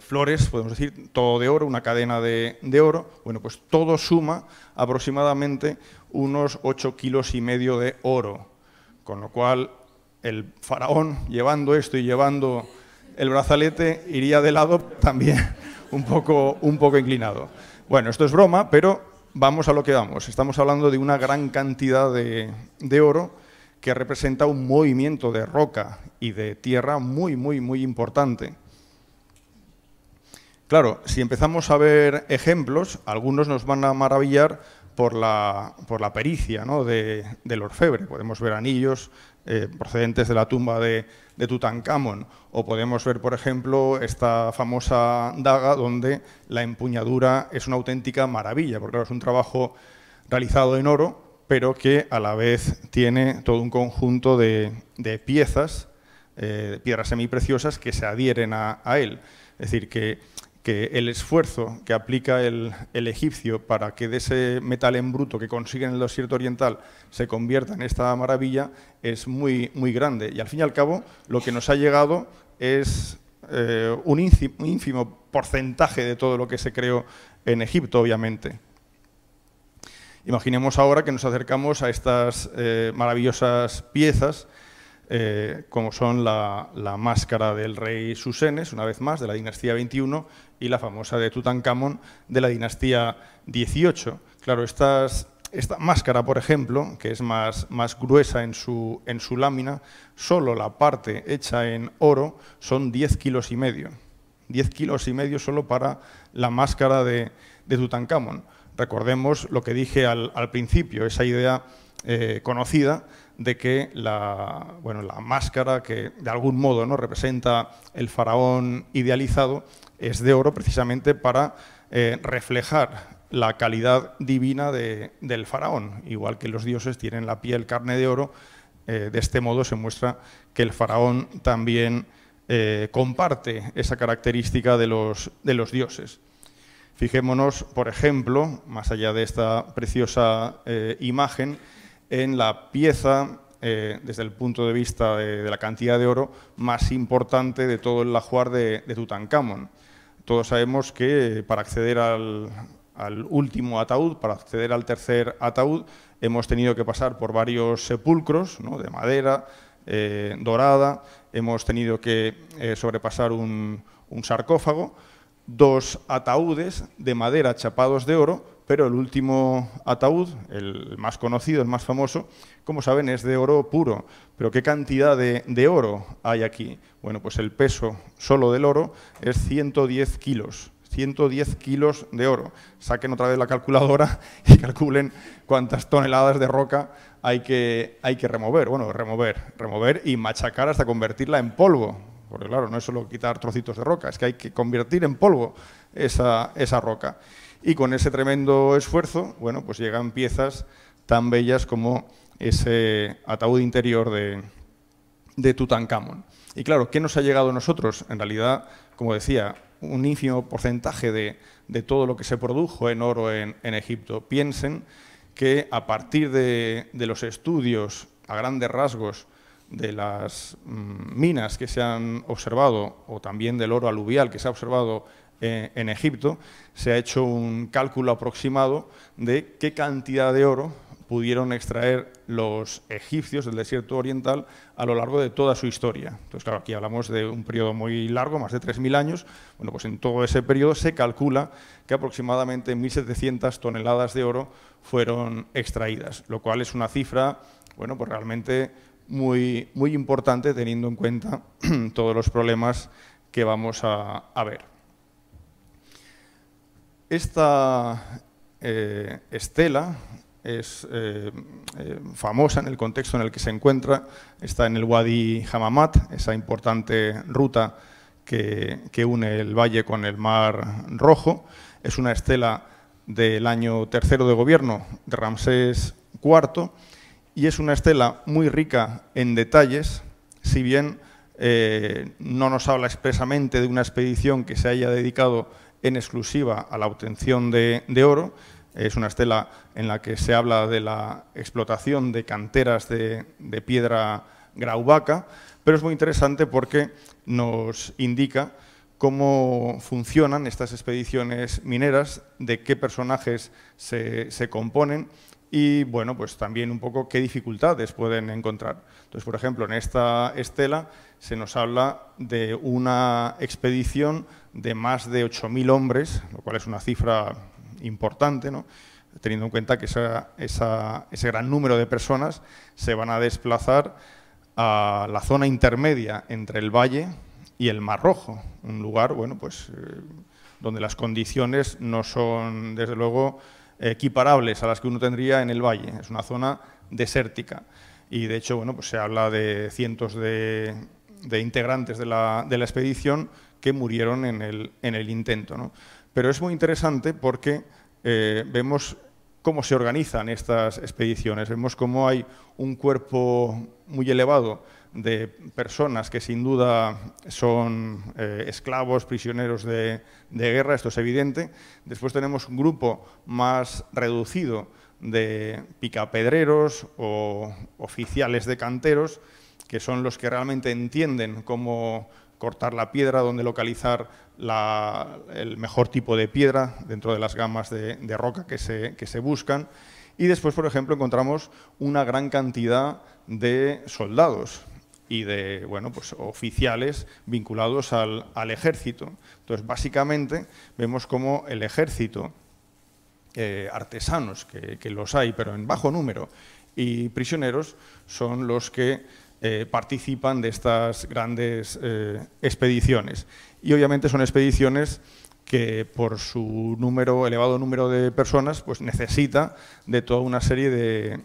flores, podemos decir, todo de oro, una cadena de, oro. Bueno, pues todo suma aproximadamente unos 8 kilos y medio de oro. Con lo cual, el faraón, llevando esto y llevando el brazalete, iría de lado también un poco, un poco inclinado. Bueno, esto es broma, pero vamos a lo que vamos. Estamos hablando de una gran cantidad de, oro que representa un movimiento de roca y de tierra muy, muy, muy importante. Claro, si empezamos a ver ejemplos, algunos nos van a maravillar por la, pericia de, del orfebre. Podemos ver anillos eh, procedentes de la tumba de, Tutankamón. O podemos ver, por ejemplo, esta famosa daga donde la empuñadura es una auténtica maravilla, porque es un trabajo realizado en oro, pero que a la vez tiene todo un conjunto de, piezas, eh, piedras semipreciosas, que se adhieren a, a él. Es decir, que el esfuerzo que aplica el, egipcio para que de ese metal en bruto que consigue en el desierto oriental se convierta en esta maravilla es muy, muy grande. Y al fin y al cabo, lo que nos ha llegado es eh, un, ínfimo porcentaje de todo lo que se creó en Egipto, obviamente. Imaginemos ahora que nos acercamos a estas eh, maravillosas piezas eh, como son la, máscara del rey Susenes, una vez más, de la dinastía 21, y la famosa de Tutankamón, de la dinastía 18. Claro, esta máscara, por ejemplo, que es más, gruesa en su, lámina, solo la parte hecha en oro son 10 kilos y medio. 10 kilos y medio solo para la máscara de, de Tutankamón. Recordemos lo que dije al, principio, esa idea eh, conocida de que la, bueno, la máscara que de algún modo ¿no? representa el faraón idealizado es de oro precisamente para eh, reflejar la calidad divina del faraón. Igual que los dioses tienen la piel carne de oro, eh, de este modo se muestra que el faraón también eh, comparte esa característica de los dioses. Fijémonos, por ejemplo, más allá de esta preciosa imagen, en la pieza, eh, desde el punto de vista de, la cantidad de oro, más importante de todo el lajuar de, de Tutankamón. Todos sabemos que para acceder al, último ataúd, para acceder al tercer ataúd, hemos tenido que pasar por varios sepulcros de madera eh, dorada, hemos tenido que eh, sobrepasar un, sarcófago, dos ataúdes de madera chapados de oro pero el último ataúd, el más conocido, el más famoso, como saben, es de oro puro. Pero ¿qué cantidad de, oro hay aquí? Bueno, pues el peso solo del oro es 110 kilos. 110 kilos de oro. Saquen otra vez la calculadora y calculen cuántas toneladas de roca hay que, hay que remover. Bueno, remover, remover y machacar hasta convertirla en polvo. Porque claro, no es solo quitar trocitos de roca, es que hay que convertir en polvo esa, esa roca. Y con ese tremendo esfuerzo, bueno, pues llegan piezas tan bellas como ese ataúd interior de, de Tutankamón. Y claro, ¿qué nos ha llegado a nosotros? En realidad, como decía, un ínfimo porcentaje de, todo lo que se produjo en oro en, Egipto. Piensen que a partir de, los estudios a grandes rasgos de las mm, minas que se han observado o también del oro aluvial que se ha observado eh, en Egipto, se ha hecho un cálculo aproximado de qué cantidad de oro pudieron extraer los egipcios del desierto oriental a lo largo de toda su historia. Entonces, claro, aquí hablamos de un periodo muy largo, más de 3.000 años. Bueno, pues en todo ese periodo se calcula que aproximadamente 1.700 toneladas de oro fueron extraídas, lo cual es una cifra, bueno, pues realmente muy, muy importante teniendo en cuenta todos los problemas que vamos a ver. Esta eh, estela es eh, eh, famosa en el contexto en el que se encuentra, está en el Wadi Hamamat, esa importante ruta que, une el valle con el Mar Rojo. Es una estela del año tercero de gobierno de Ramsés IV y es una estela muy rica en detalles, si bien no nos habla expresamente de una expedición que se haya dedicado en exclusiva a la obtención de, oro. Es una estela en la que se habla de la explotación de canteras de, piedra graubaca, pero es muy interesante porque nos indica cómo funcionan estas expediciones mineras, de qué personajes se, se, componen y, bueno, pues también un poco qué dificultades pueden encontrar. Entonces, por ejemplo, en esta estela se nos habla de una expedición de más de 8.000 hombres, lo cual es una cifra importante, teniendo en cuenta que ese gran número de personas se van a desplazar a la zona intermedia entre el valle y el Mar Rojo, un lugar bueno, pues, eh, donde las condiciones no son, desde luego, equiparables a las que uno tendría en el valle. Es una zona desértica y, de hecho, bueno, pues se habla de cientos de, de integrantes de la, de la expedición que murieron en el, intento. Pero es muy interesante porque eh, vemos cómo se organizan estas expediciones, vemos cómo hay un cuerpo muy elevado de personas que sin duda son eh, esclavos, prisioneros de, guerra, esto es evidente. Después tenemos un grupo más reducido de picapedreros o oficiales de canteros, que son los que realmente entienden cómo cortar la piedra, donde localizar el mejor tipo de piedra dentro de las gamas de, roca que se, que se buscan. Y después, por ejemplo, encontramos una gran cantidad de soldados y de bueno, pues, oficiales vinculados al, ejército. Entonces, básicamente, vemos cómo el ejército, eh, artesanos, que, que los hay, pero en bajo número, y prisioneros, son los que eh, participan de estas grandes eh, expediciones. Y obviamente son expediciones que por su número, elevado número de personas, pues necesita de toda una serie de,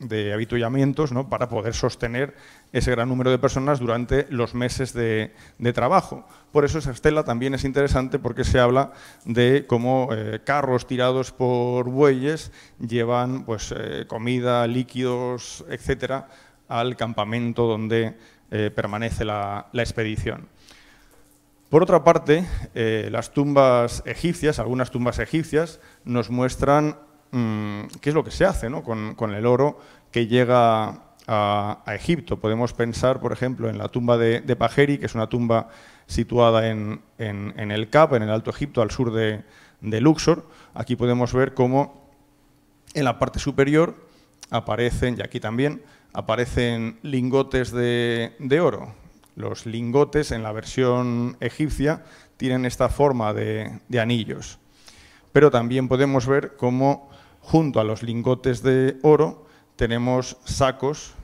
de habituallamientos para poder sostener ese gran número de personas durante los meses de, trabajo. Por eso esa estela también es interesante porque se habla de cómo eh, carros tirados por bueyes llevan pues, comida, líquidos, etcétera, al campamento donde eh, permanece la, expedición. Por otra parte, eh, las tumbas egipcias, algunas tumbas egipcias, nos muestran mm, qué es lo que se hace con, el oro que llega a, Egipto. Podemos pensar, por ejemplo, en la tumba de, Pajeri, que es una tumba situada en, el Cap, en el Alto Egipto, al sur de, de Luxor. Aquí podemos ver cómo en la parte superior aparecen, y aquí también, aparecen lingotes de, oro. Los lingotes en la versión egipcia tienen esta forma de, anillos. Pero también podemos ver cómo junto a los lingotes de oro tenemos sacos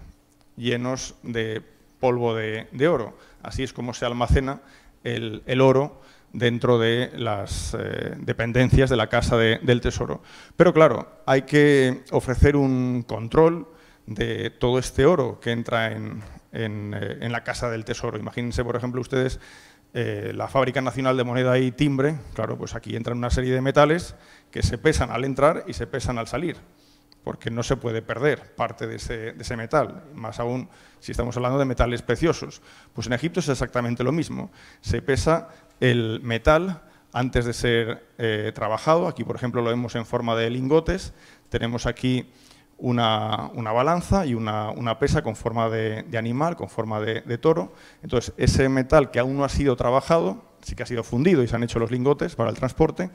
llenos de polvo de, oro. Así es como se almacena el, oro dentro de las eh, dependencias de la Casa del Tesoro. Pero claro, hay que ofrecer un control, de todo este oro que entra eh, en, la Casa del Tesoro. Imagínense, por ejemplo, ustedes eh, la Fábrica Nacional de Moneda y Timbre, claro, pues aquí entran una serie de metales que se pesan al entrar y se pesan al salir, porque no se puede perder parte de ese, metal, más aún si estamos hablando de metales preciosos. Pues en Egipto es exactamente lo mismo, se pesa el metal antes de ser eh, trabajado, aquí por ejemplo lo vemos en forma de lingotes, tenemos aquí una, una balanza y una, pesa con forma de, animal, con forma de, toro. Entonces, ese metal que aún no ha sido trabajado, sí que ha sido fundido y se han hecho los lingotes para el transporte,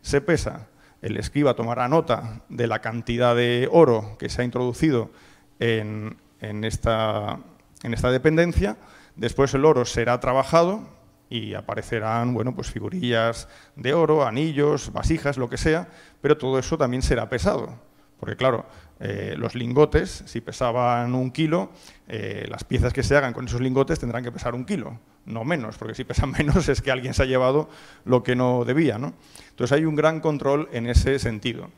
se pesa. El escriba tomará nota de la cantidad de oro que se ha introducido en, esta, en esta dependencia. Después el oro será trabajado y aparecerán bueno, pues figurillas de oro, anillos, vasijas, lo que sea, pero todo eso también será pesado. Porque claro, eh, los lingotes, si pesaban un kilo, eh, las piezas que se hagan con esos lingotes tendrán que pesar un kilo, no menos, porque si pesan menos es que alguien se ha llevado lo que no debía. Entonces hay un gran control en ese sentido.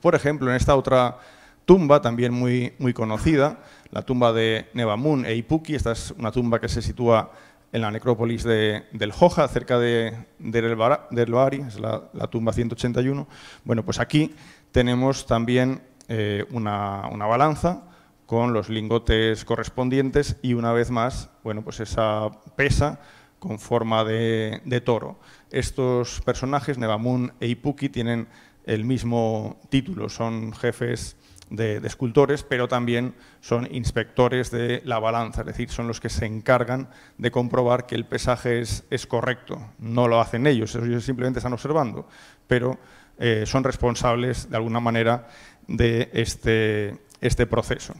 Por ejemplo, en esta otra tumba, también muy, muy conocida, la tumba de Nebamun e Ipuki, esta es una tumba que se sitúa en la necrópolis de, del Joja, cerca de, del de es la, la, tumba 181. Bueno, pues aquí tenemos también eh, una, balanza con los lingotes correspondientes y una vez más, bueno, pues esa pesa con forma de, toro. Estos personajes, Nebamun e Ipuki, tienen el mismo título, son jefes de, escultores, pero también son inspectores de la balanza, es decir, son los que se encargan de comprobar que el pesaje es, correcto. No lo hacen ellos, ellos simplemente están observando, pero eh, son responsables de alguna manera de este, este proceso.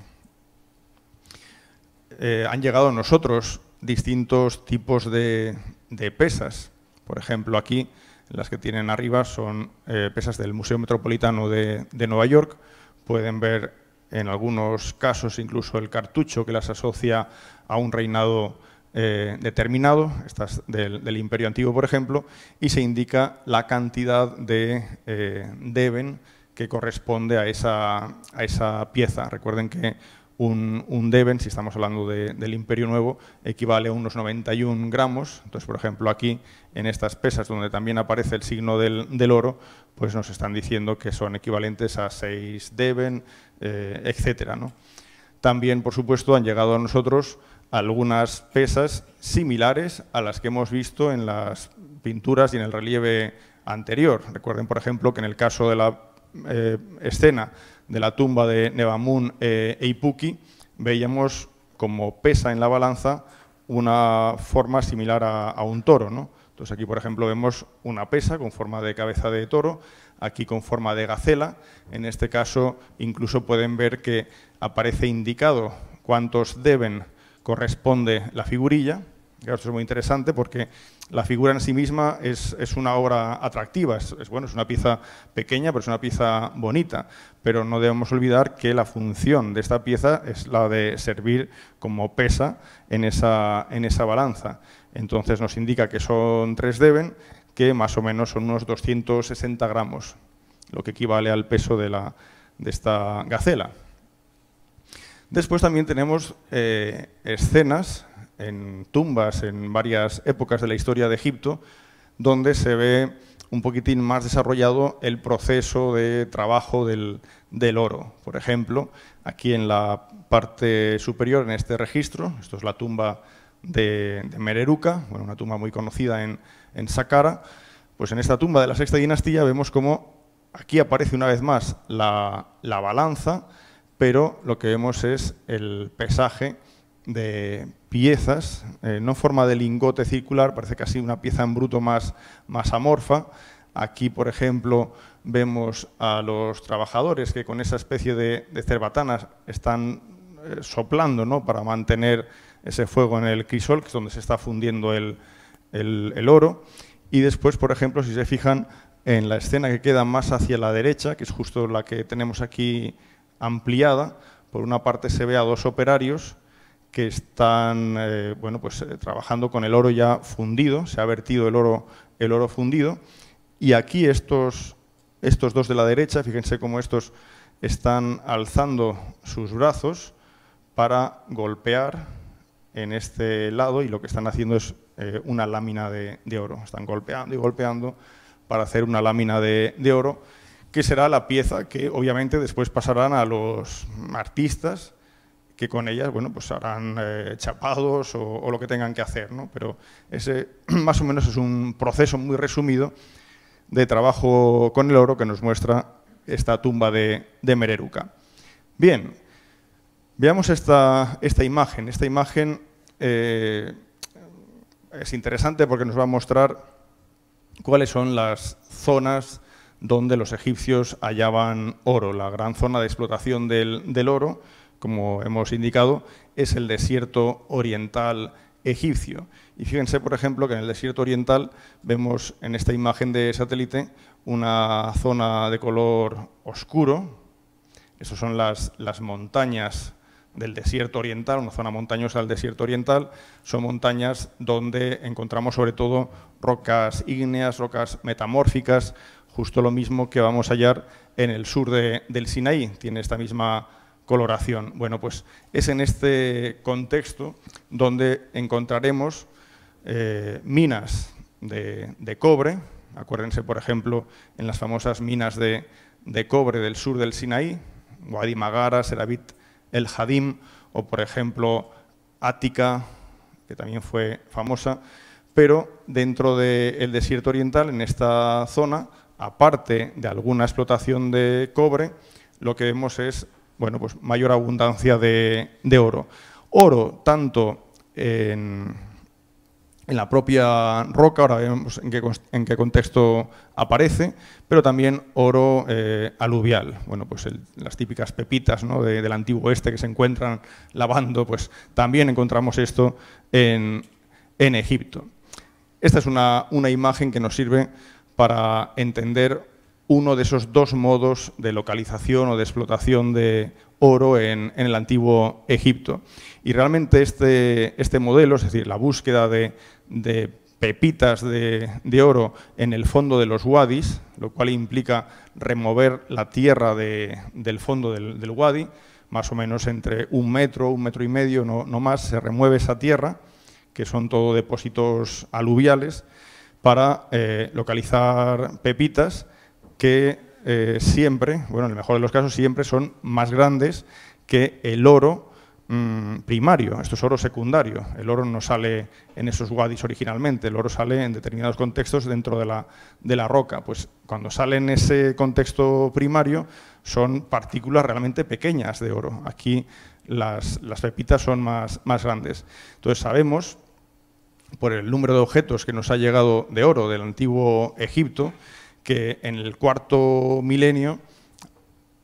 Eh, han llegado a nosotros distintos tipos de, pesas. Por ejemplo, aquí las que tienen arriba son eh, pesas del Museo Metropolitano de, Nueva York. Pueden ver en algunos casos incluso el cartucho que las asocia a un reinado eh, determinado, estas del, Imperio Antiguo, por ejemplo, y se indica la cantidad de deben que corresponde a esa, a esa pieza. Recuerden que un, un, deben, si estamos hablando del Imperio Nuevo, equivale a unos 91 gramos. Entonces, por ejemplo, aquí, en estas pesas, donde también aparece el signo del, oro, pues nos están diciendo que son equivalentes a 6 deben, etc. Eh, etcétera. También, por supuesto, han llegado a nosotros algunas pesas similares a las que hemos visto en las pinturas y en el relieve anterior. Recuerden, por ejemplo, que en el caso de la eh, escena de la tumba de Nebamun eh, e veíamos como pesa en la balanza una forma similar a, un toro. Entonces aquí, por ejemplo, vemos una pesa con forma de cabeza de toro, aquí con forma de gacela. En este caso, incluso pueden ver que aparece indicado cuántos deben corresponde la figurilla esto es muy interesante porque la figura en sí misma es, una obra atractiva, es, bueno, es una pieza pequeña, pero es una pieza bonita. Pero no debemos olvidar que la función de esta pieza es la de servir como pesa en esa, en esa balanza. Entonces nos indica que son tres deben, que más o menos son unos 260 gramos, lo que equivale al peso de, esta gacela. Después también tenemos eh, escenas en tumbas en varias épocas de la historia de Egipto, donde se ve un poquitín más desarrollado el proceso de trabajo del, oro. Por ejemplo, aquí en la parte superior, en este registro, esto es la tumba de, de Mereruca, bueno, una tumba muy conocida en, en Saqqara, pues en esta tumba de la sexta dinastía vemos cómo aquí aparece una vez más la, la balanza, pero lo que vemos es el pesaje de piezas, eh, no forma de lingote circular, parece casi una pieza en bruto más, más amorfa. Aquí, por ejemplo, vemos a los trabajadores que con esa especie de, cerbatanas están eh, soplando ¿no? para mantener ese fuego en el crisol, que es donde se está fundiendo el oro. Y después, por ejemplo, si se fijan en la escena que queda más hacia la derecha, que es justo la que tenemos aquí ampliada, por una parte se ve a dos operarios que están eh, bueno, pues, eh, trabajando con el oro ya fundido, se ha vertido el oro, el oro fundido, y aquí estos, estos dos de la derecha, fíjense cómo estos están alzando sus brazos para golpear en este lado y lo que están haciendo es eh, una lámina de, oro. Están golpeando y golpeando para hacer una lámina de, de oro, que será la pieza que obviamente después pasarán a los artistas que con ellas, bueno, pues harán eh, chapados o, lo que tengan que hacer, ¿no? Pero ese más o menos es un proceso muy resumido de trabajo con el oro que nos muestra esta tumba de, de Mereruca. Bien, veamos esta, imagen. Esta imagen eh, es interesante porque nos va a mostrar cuáles son las zonas donde los egipcios hallaban oro, la gran zona de explotación del, del oro, como hemos indicado, es el desierto oriental egipcio. Y fíjense, por ejemplo, que en el desierto oriental vemos en esta imagen de satélite una zona de color oscuro. Esas son las, las montañas del desierto oriental, una zona montañosa del desierto oriental, son montañas donde encontramos sobre todo rocas ígneas, rocas metamórficas, justo lo mismo que vamos a hallar en el sur de, del Sinaí. Tiene esta misma coloración. Bueno, pues es en este contexto donde encontraremos eh, minas de, cobre, acuérdense por ejemplo en las famosas minas de, cobre del sur del Sinaí, Guadimagara, Magara, Serabit el Hadim o por ejemplo Ática, que también fue famosa, pero dentro del desierto oriental, en esta zona, aparte de alguna explotación de cobre, lo que vemos es bueno, pues mayor abundancia de, oro. Oro tanto en, la propia roca, ahora vemos en qué, contexto aparece, pero también oro eh, aluvial. Bueno, pues las típicas pepitas del antiguo oeste que se encuentran lavando, pues también encontramos esto en, Egipto. Esta es una imagen que nos sirve para entender uno de esos dos modos de localización o de explotación de oro en, el antiguo Egipto. Y realmente este, este, modelo, es decir, la búsqueda de, pepitas de, oro en el fondo de los wadis, lo cual implica remover la tierra del fondo del, wadi, más o menos entre un metro, un metro y medio, no, más, se remueve esa tierra, que son todo depósitos aluviales, para eh, localizar pepitas que eh, siempre, bueno, en el mejor de los casos, siempre son más grandes que el oro mm, primario. Esto es oro secundario. El oro no sale en esos wadis originalmente, el oro sale en determinados contextos dentro de la, de la roca. Pues cuando sale en ese contexto primario son partículas realmente pequeñas de oro. Aquí las, las pepitas son más, más grandes. Entonces sabemos, por el número de objetos que nos ha llegado de oro del antiguo Egipto, que en el cuarto milenio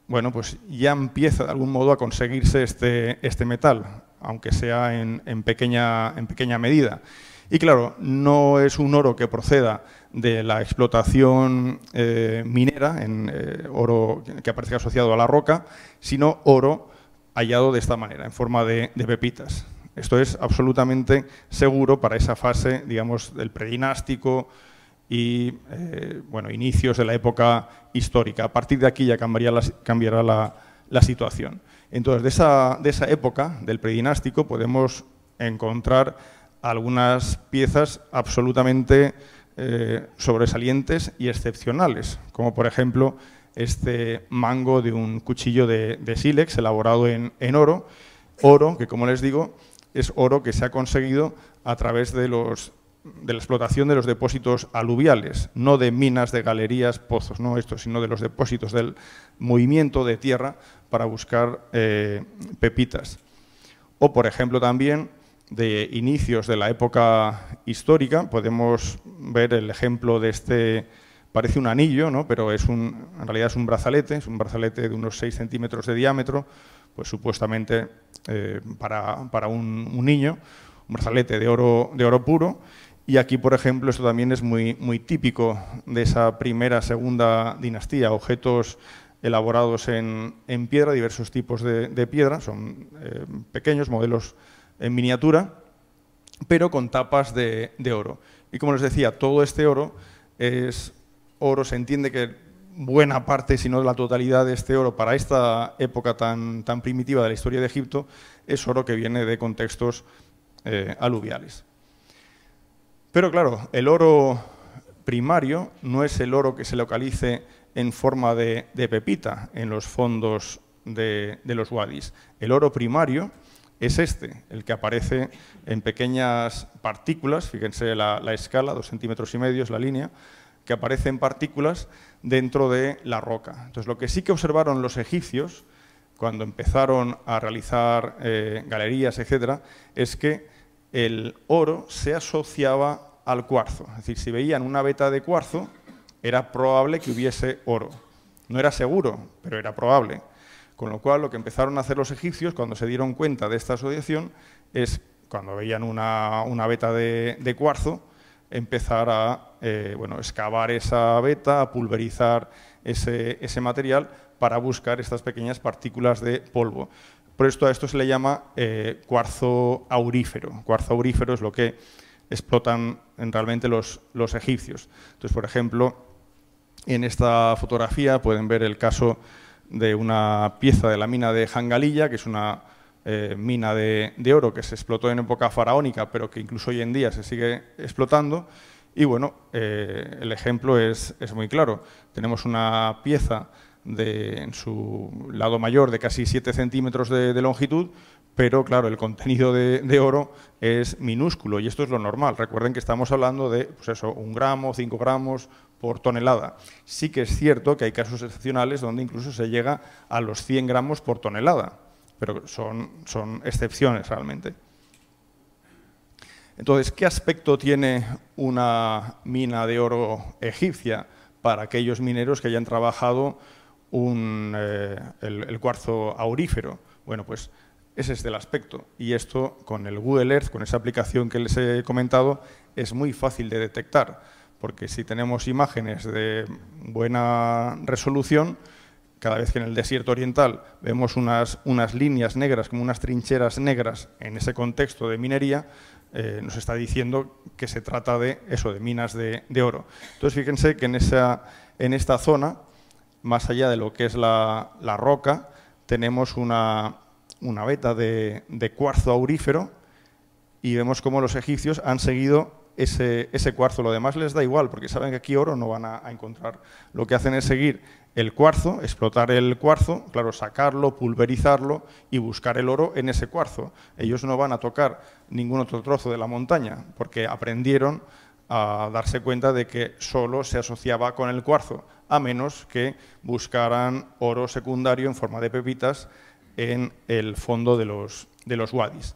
bueno, pues ya empieza de algún modo a conseguirse este, este metal, aunque sea en, pequeña, en pequeña medida. Y claro, no es un oro que proceda de la explotación eh, minera, en eh, oro que aparece asociado a la roca, sino oro hallado de esta manera, en forma de, pepitas. Esto es absolutamente seguro para esa fase, digamos, del predinástico, y eh, bueno, inicios de la época histórica. A partir de aquí ya cambiará la, situación. Entonces, de esa, época, del predinástico, podemos encontrar algunas piezas absolutamente eh, sobresalientes y excepcionales, como por ejemplo este mango de un cuchillo de, de sílex elaborado en oro, oro que como les digo es oro que se ha conseguido a través de los de la explotación de los depósitos aluviales, no de minas, de galerías, pozos, no esto, sino de los depósitos del movimiento de tierra para buscar eh, pepitas. O, por ejemplo, también de inicios de la época histórica, podemos ver el ejemplo de este, parece un anillo, ¿no? pero es un, en realidad es un brazalete, es un brazalete de unos 6 centímetros de diámetro, pues supuestamente eh, para, un, un niño, un brazalete de oro, de oro puro, y aquí, por ejemplo, esto también es muy, típico de esa primera, segunda dinastía, objetos elaborados en, piedra, diversos tipos de, piedra, son eh, pequeños modelos en miniatura, pero con tapas de, oro. Y como les decía, todo este oro es oro, se entiende que buena parte, si no la totalidad de este oro, para esta época tan, primitiva de la historia de Egipto, es oro que viene de contextos eh, aluviales. Pero claro, el oro primario no es el oro que se localice en forma de, pepita en los fondos de, los wadis. El oro primario es este, el que aparece en pequeñas partículas, fíjense la, escala, dos centímetros y medio es la línea, que aparece en partículas dentro de la roca. Entonces, lo que sí que observaron los egipcios cuando empezaron a realizar eh, galerías, etcétera, es que el oro se asociaba al cuarzo. Es decir, si veían una veta de cuarzo, era probable que hubiese oro. No era seguro, pero era probable. Con lo cual, lo que empezaron a hacer los egipcios cuando se dieron cuenta de esta asociación es, cuando veían una, una veta de, cuarzo, empezar a eh, bueno, excavar esa veta, a pulverizar ese material para buscar estas pequeñas partículas de polvo. Por esto a esto se le llama eh, cuarzo aurífero. Cuarzo aurífero es lo que explotan realmente los, egipcios. Entonces, por ejemplo, en esta fotografía pueden ver el caso de una pieza de la mina de Jangalilla, que es una eh, mina de, oro que se explotó en época faraónica, pero que incluso hoy en día se sigue explotando. Y bueno, eh, el ejemplo es, es muy claro. Tenemos una pieza de, en su lado mayor de casi 7 centímetros de, longitud, pero claro, el contenido de, oro es minúsculo y esto es lo normal. Recuerden que estamos hablando de pues eso, un gramo, 5 gramos por tonelada. Sí que es cierto que hay casos excepcionales donde incluso se llega a los 100 gramos por tonelada, pero son, son excepciones realmente. Entonces, ¿qué aspecto tiene una mina de oro egipcia para aquellos mineros que hayan trabajado eh, el, cuarzo aurífero. Bueno, pues ese es el aspecto. Y esto con el Google Earth, con esa aplicación que les he comentado, es muy fácil de detectar, porque si tenemos imágenes de buena resolución, cada vez que en el desierto oriental vemos unas, unas líneas negras, como unas trincheras negras en ese contexto de minería, eh, nos está diciendo que se trata de eso, de minas de, oro. Entonces, fíjense que en, esa, en esta zona más allá de lo que es la, roca, tenemos una, una veta de, cuarzo aurífero y vemos cómo los egipcios han seguido ese, cuarzo. Lo demás les da igual, porque saben que aquí oro no van a, a encontrar. Lo que hacen es seguir el cuarzo, explotar el cuarzo, claro, sacarlo, pulverizarlo y buscar el oro en ese cuarzo. Ellos no van a tocar ningún otro trozo de la montaña, porque aprendieron a darse cuenta de que solo se asociaba con el cuarzo a menos que buscaran oro secundario en forma de pepitas en el fondo de los, de los wadis.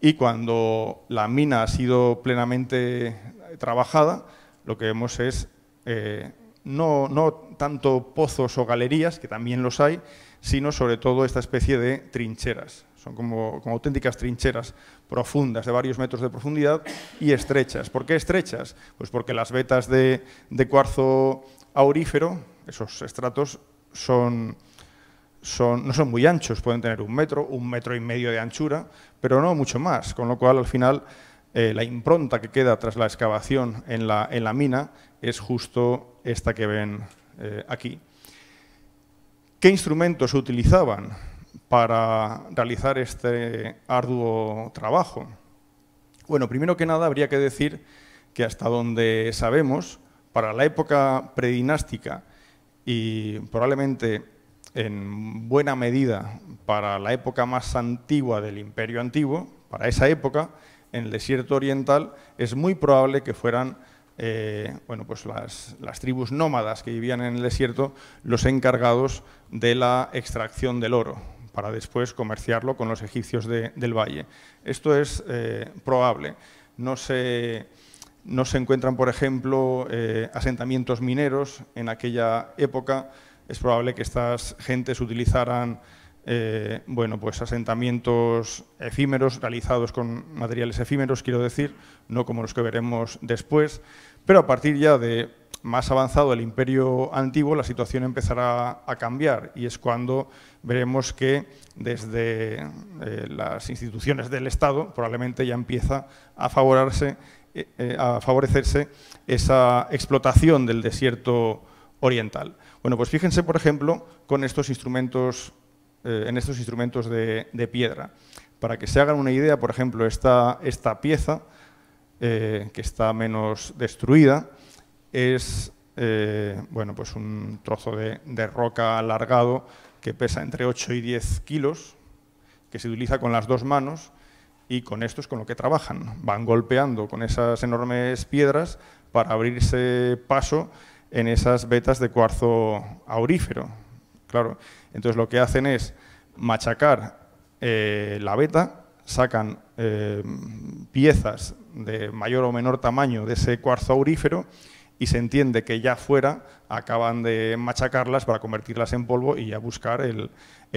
Y cuando la mina ha sido plenamente trabajada, lo que vemos es eh, no, no tanto pozos o galerías, que también los hay, sino sobre todo esta especie de trincheras. Son como, como, auténticas trincheras profundas, de varios metros de profundidad y estrechas. ¿Por qué estrechas? Pues porque las vetas de, de cuarzo aurífero, esos estratos son, no son muy anchos, pueden tener un metro, un metro y medio de anchura, pero no mucho más, con lo cual al final eh, la impronta que queda tras la excavación en la, en la mina es justo esta que ven eh, aquí. ¿Qué instrumentos utilizaban para realizar este arduo trabajo? Bueno, primero que nada habría que decir que hasta donde sabemos, para la época predinástica y probablemente en buena medida para la época más antigua del imperio antiguo, para esa época, en el desierto oriental, es muy probable que fueran eh, bueno, pues las, tribus nómadas que vivían en el desierto los encargados de la extracción del oro para después comerciarlo con los egipcios del valle. Esto es eh, probable. No se no se encuentran, por ejemplo, eh, asentamientos mineros en aquella época. Es probable que estas gentes utilizaran eh, bueno, pues asentamientos efímeros, realizados con materiales efímeros, quiero decir, no como los que veremos después. Pero a partir ya de más avanzado el imperio antiguo, la situación empezará a cambiar y es cuando veremos que desde eh, las instituciones del Estado probablemente ya empieza a favorarse eh, eh, a favorecerse esa explotación del desierto oriental. Bueno, pues fíjense, por ejemplo, con estos instrumentos, eh, en estos instrumentos de, piedra. Para que se hagan una idea, por ejemplo, esta, esta pieza, que está menos destruida, es bueno, pues un trozo de, de roca alargado que pesa entre 8 y 10 kilos, que se utiliza con las dos manos y con esto es con lo que trabajan. Van golpeando con esas enormes piedras para abrirse paso en esas vetas de cuarzo aurífero. Claro, entonces lo que hacen es machacar eh, la veta, sacan eh, piezas de mayor o menor tamaño de ese cuarzo aurífero y se entiende que ya fuera acaban de machacarlas para convertirlas en polvo y ya buscar el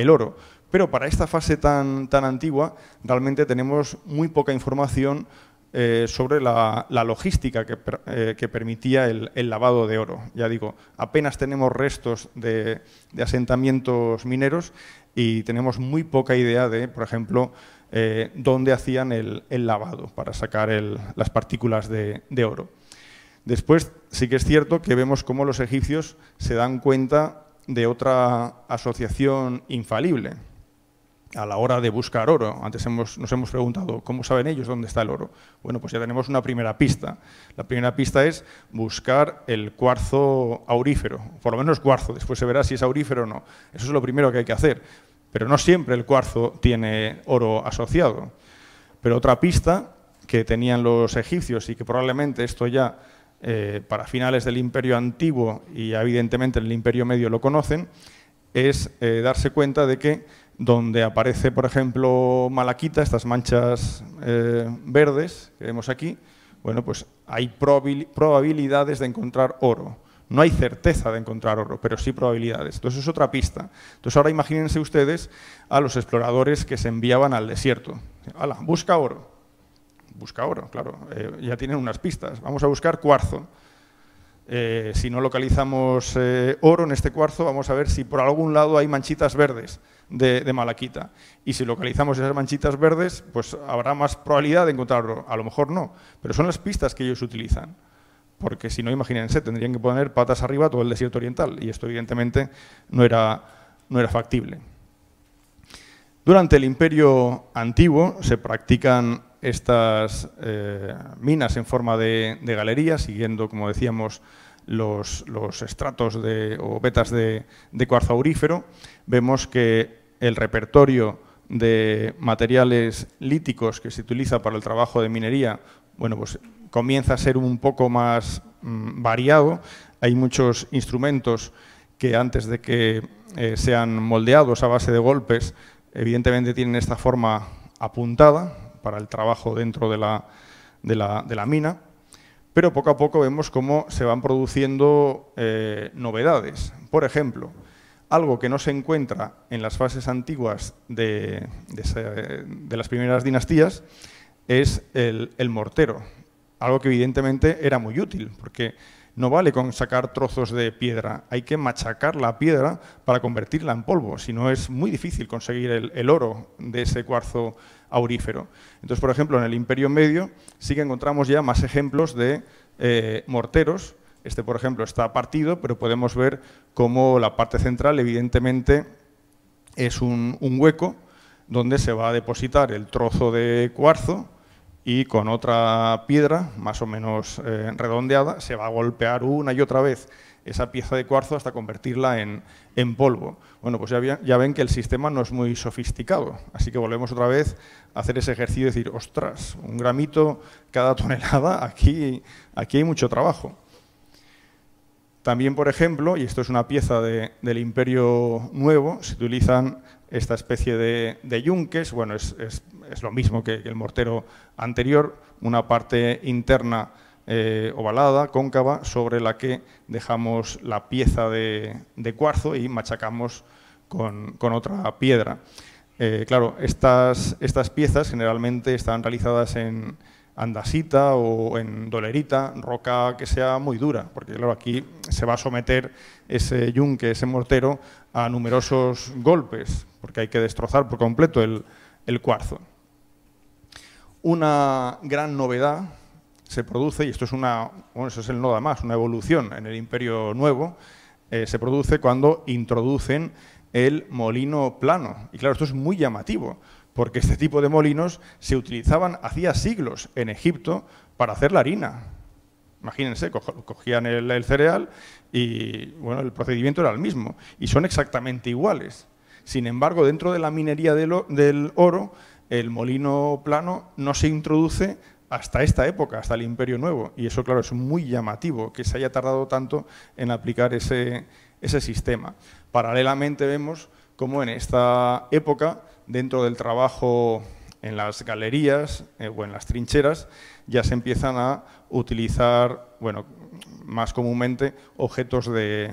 oro. Pero para esta fase tan, antigua realmente tenemos muy poca información eh, sobre la, logística que, eh, permitía el, lavado de oro. Ya digo, apenas tenemos restos de, asentamientos mineros y tenemos muy poca idea de, por ejemplo, eh, dónde hacían el, lavado para sacar las partículas de, oro. Después sí que es cierto que vemos cómo los egipcios se dan cuenta de otra asociación infalible, a la hora de buscar oro. Antes nos hemos preguntado, ¿cómo saben ellos dónde está el oro? Bueno, pues ya tenemos una primera pista. La primera pista es buscar el cuarzo aurífero, por lo menos cuarzo, después se verá si es aurífero o no. Eso es lo primero que hay que hacer. Pero no siempre el cuarzo tiene oro asociado. Pero otra pista que tenían los egipcios y que probablemente esto ya eh, para finales del imperio antiguo y evidentemente en el imperio medio lo conocen, es eh, darse cuenta de que donde aparece, por ejemplo, malaquita, estas manchas eh, verdes que vemos aquí, bueno, pues hay probabilidades de encontrar oro. No hay certeza de encontrar oro, pero sí probabilidades. Entonces es otra pista. Entonces ahora imagínense ustedes a los exploradores que se enviaban al desierto. ¡Hala! Busca oro. Busca oro, claro. Eh, ya tienen unas pistas. Vamos a buscar cuarzo. Eh, si no localizamos eh, oro en este cuarzo, vamos a ver si por algún lado hay manchitas verdes de, malaquita. Y si localizamos esas manchitas verdes, pues habrá más probabilidad de encontrar oro. A lo mejor no, pero son las pistas que ellos utilizan. Porque si no, imagínense, tendrían que poner patas arriba todo el desierto oriental. Y esto evidentemente no era, no era factible. Durante el imperio antiguo se practican estas eh, minas en forma de, galería, siguiendo, como decíamos, los, estratos o vetas de, cuarzo aurífero, vemos que el repertorio de materiales líticos que se utiliza para el trabajo de minería, bueno, pues comienza a ser un poco más mm, variado. Hay muchos instrumentos que antes de que eh, sean moldeados a base de golpes, evidentemente tienen esta forma apuntada, para el trabajo dentro de la, mina, pero poco a poco vemos cómo se van produciendo eh, novedades. Por ejemplo, algo que no se encuentra en las fases antiguas de, las primeras dinastías es el, el, mortero, algo que evidentemente era muy útil, porque no vale con sacar trozos de piedra, hay que machacar la piedra para convertirla en polvo, si no es muy difícil conseguir el, oro de ese cuarzo aurífero. Entonces, por ejemplo, en el Imperio Medio sí que encontramos ya más ejemplos de eh, morteros. Este, por ejemplo, está partido, pero podemos ver cómo la parte central, evidentemente, es un hueco donde se va a depositar el trozo de cuarzo y con otra piedra, más o menos eh, redondeada, se va a golpear una y otra vez esa pieza de cuarzo hasta convertirla en, polvo. Bueno, pues ya, ya, ven que el sistema no es muy sofisticado, así que volvemos otra vez a hacer ese ejercicio y decir, ostras, un gramito cada tonelada, aquí, aquí hay mucho trabajo. También, por ejemplo, y esto es una pieza del Imperio Nuevo, se utilizan esta especie de, de yunques, bueno, es es lo mismo que, el mortero anterior, una parte interna eh, ovalada, cóncava, sobre la que dejamos la pieza de, cuarzo y machacamos con, otra piedra. Eh, claro, estas, piezas generalmente están realizadas en, andasita o en dolerita, roca que sea muy dura, porque claro, aquí se va a someter ese yunque, ese mortero, a numerosos golpes, porque hay que destrozar por completo el cuarzo. Una gran novedad se produce, y esto es una, bueno, eso es el no da más, una evolución en el Imperio Nuevo, eh, se produce cuando introducen el molino plano. Y claro, esto es muy llamativo, porque este tipo de molinos se utilizaban hacía siglos en Egipto para hacer la harina. Imagínense, cogían el, cereal y bueno, el procedimiento era el mismo, y son exactamente iguales. Sin embargo, dentro de la minería del oro el molino plano no se introduce hasta esta época, hasta el Imperio Nuevo. Y eso, claro, es muy llamativo que se haya tardado tanto en aplicar ese, ese sistema. Paralelamente vemos cómo en esta época, dentro del trabajo en las galerías eh, o en las trincheras, ya se empiezan a utilizar, bueno, más comúnmente, objetos de,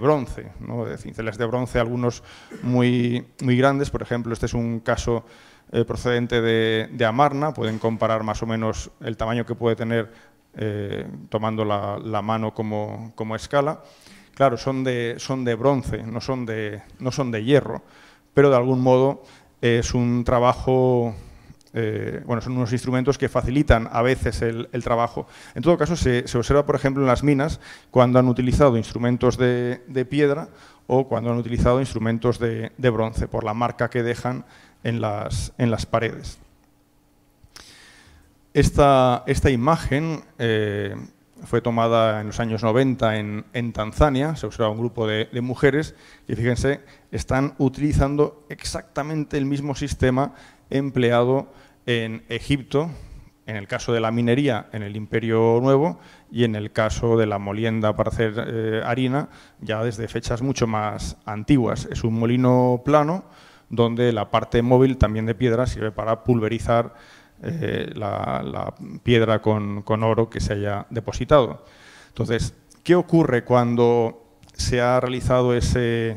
bronce, de cinceles de bronce, algunos muy, muy grandes. Por ejemplo, este es un caso eh, procedente de, Amarna, pueden comparar más o menos el tamaño que puede tener eh, tomando la, mano como, escala. Claro, son de, bronce, no son de, hierro, pero de algún modo es un trabajo eh, bueno, son unos instrumentos que facilitan a veces el, trabajo. En todo caso, se, observa, por ejemplo, en las minas, cuando han utilizado instrumentos de, piedra o cuando han utilizado instrumentos de, bronce, por la marca que dejan en las, en las paredes. Esta, esta imagen eh, fue tomada en los años 90 en, en Tanzania, se observa un grupo de, mujeres y fíjense, están utilizando exactamente el mismo sistema empleado en Egipto, en el caso de la minería en el Imperio Nuevo y en el caso de la molienda para hacer eh, harina, ya desde fechas mucho más antiguas. Es un molino plano donde la parte móvil también de piedra sirve para pulverizar eh, la, piedra con, oro que se haya depositado. Entonces, ¿qué ocurre cuando se ha realizado esa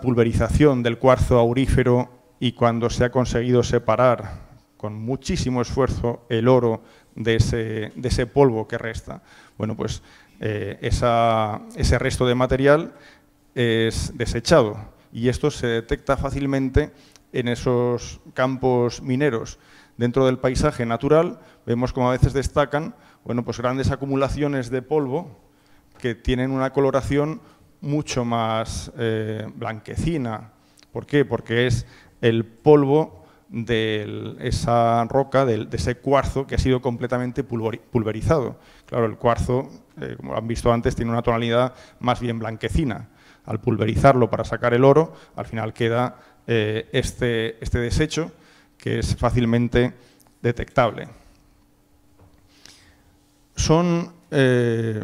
pulverización del cuarzo aurífero y cuando se ha conseguido separar con muchísimo esfuerzo el oro de ese, polvo que resta. Bueno, pues eh, ese resto de material es desechado y esto se detecta fácilmente en esos campos mineros. Dentro del paisaje natural vemos como a veces destacan bueno, pues grandes acumulaciones de polvo que tienen una coloración mucho más eh, blanquecina. ¿Por qué? Porque es el polvo de esa roca, de, ese cuarzo que ha sido completamente pulverizado. Claro, el cuarzo, eh, como han visto antes, tiene una tonalidad más bien blanquecina al pulverizarlo para sacar el oro, al final queda eh, este, este desecho que es fácilmente detectable. Son eh,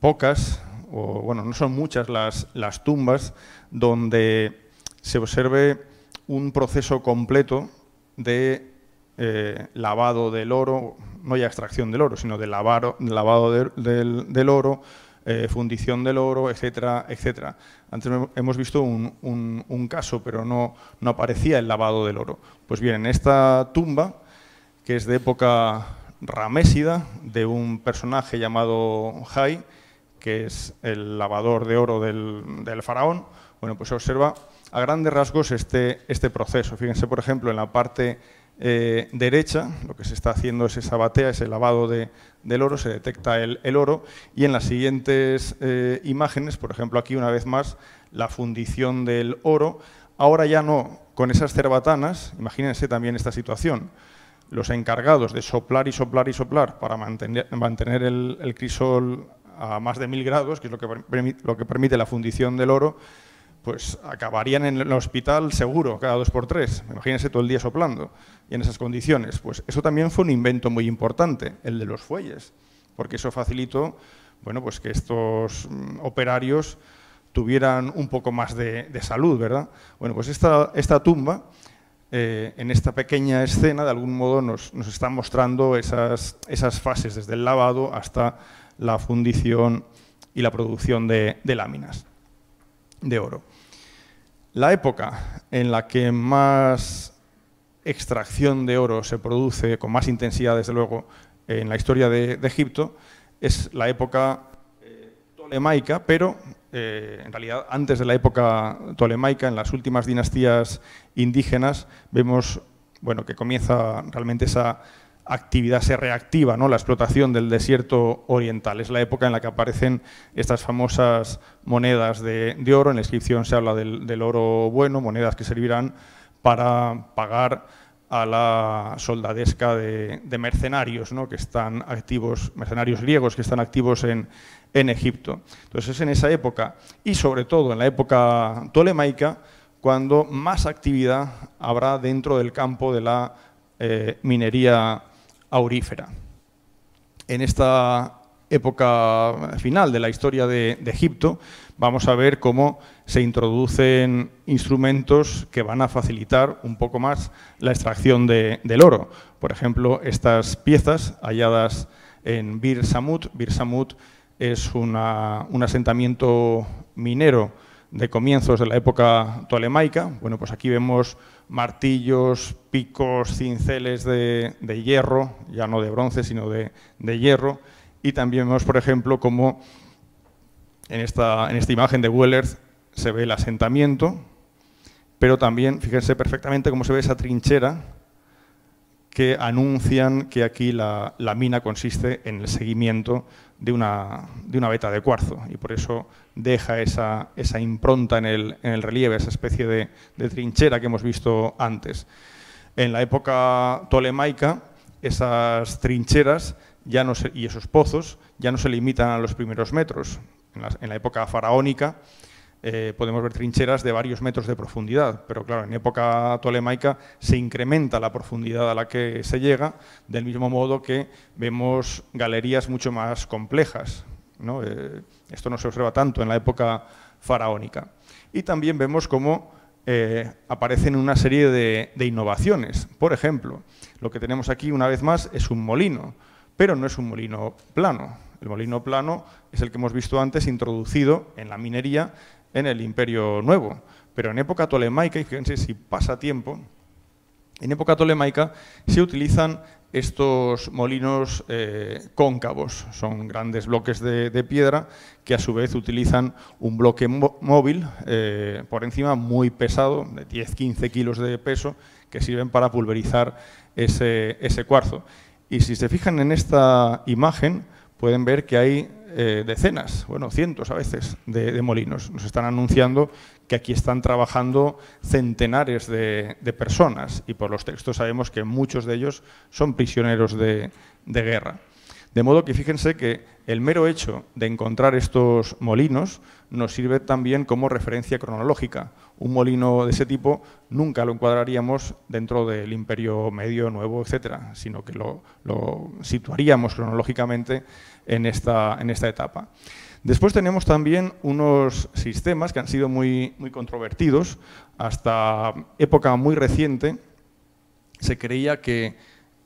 pocas, o bueno, no son muchas las, tumbas donde se observe un proceso completo de eh, lavado del oro, no ya extracción del oro, sino de lavado del, del oro, eh, fundición del oro, etcétera, etcétera. Antes hemos visto un, caso, pero no, no, aparecía el lavado del oro. Pues bien, en esta tumba, que es de época ramésida, de un personaje llamado Jai, que es el lavador de oro del, faraón, bueno, pues se observa a grandes rasgos este, este proceso. Fíjense, por ejemplo, en la parte eh, derecha, lo que se está haciendo es esa batea, ese lavado del oro, se detecta el, oro y en las siguientes eh, imágenes, por ejemplo aquí una vez más, la fundición del oro, ahora ya no con esas cerbatanas, imagínense también esta situación, los encargados de soplar y soplar y soplar para mantener, el, crisol a más de mil grados, que es lo que, lo que permite la fundición del oro, pues acabarían en el hospital seguro, cada dos por tres. Imagínense todo el día soplando y en esas condiciones. Pues eso también fue un invento muy importante, el de los fuelles, porque eso facilitó bueno, pues que estos mm, operarios tuvieran un poco más de, salud, ¿verdad? Bueno, pues esta, esta tumba, eh, en esta pequeña escena, de algún modo nos, nos está mostrando esas, esas, fases, desde el lavado hasta la fundición y la producción de láminas de oro. La época en la que más extracción de oro se produce, con más intensidad desde luego, en la historia de, Egipto, es la época eh, tolemaica, pero eh, en realidad antes de la época tolemaica, en las últimas dinastías indígenas, vemos bueno, que comienza realmente esa actividad se reactiva, ¿no? la explotación del desierto oriental. Es la época en la que aparecen estas famosas monedas de, oro. En la inscripción se habla del, oro bueno, monedas que servirán para pagar a la soldadesca de, mercenarios, ¿no? que están activos, mercenarios griegos que están activos en, Egipto. Entonces es en esa época, y sobre todo en la época tolemaica, cuando más actividad habrá dentro del campo de la eh, minería aurífera. En esta época final de la historia de, Egipto, vamos a ver cómo se introducen instrumentos que van a facilitar un poco más la extracción del oro. Por ejemplo, estas piezas halladas en Bir Samut. Bir Samut es un asentamiento minero de comienzos de la época tolemaica. Bueno, pues aquí vemos martillos, picos, cinceles de, hierro, ya no de bronce, sino de, hierro. Y también vemos, por ejemplo, cómo en esta, en esta imagen de Weller se ve el asentamiento, pero también, fíjense perfectamente cómo se ve esa trinchera que anuncian que aquí la, mina consiste en el seguimiento de una, de veta de cuarzo y por eso deja esa, impronta en el, relieve, esa especie de, trinchera que hemos visto antes. En la época tolemaica, esas trincheras ya no y esos pozos ya no se limitan a los primeros metros. en la, época faraónica eh, podemos ver trincheras de varios metros de profundidad, pero claro, en época tolemaica se incrementa la profundidad a la que se llega, del mismo modo que vemos galerías mucho más complejas. Eh, esto no se observa tanto en la época faraónica. Y también vemos cómo eh, aparecen una serie de innovaciones. Por ejemplo, lo que tenemos aquí una vez más es un molino, pero no es un molino plano. El molino plano es el que hemos visto antes introducido en la minería en el Imperio Nuevo. Pero en época tolemaica, y fíjense si pasa tiempo, en época tolemaica se utilizan estos molinos eh, cóncavos. Son grandes bloques de, piedra que a su vez utilizan un bloque móvil eh, por encima muy pesado, de 10-15 kilos de peso, que sirven para pulverizar ese, ese cuarzo. Y si se fijan en esta imagen, pueden ver que hay eh, decenas, bueno, cientos a veces de, molinos. Nos están anunciando que aquí están trabajando centenares de, personas y por los textos sabemos que muchos de ellos son prisioneros de, guerra. De modo que fíjense que el mero hecho de encontrar estos molinos nos sirve también como referencia cronológica. Un molino de ese tipo nunca lo encuadraríamos dentro del imperio medio, nuevo, etcétera, sino que lo situaríamos cronológicamente en esta, en esta etapa. Después tenemos también unos sistemas que han sido muy, muy controvertidos. Hasta época muy reciente se creía que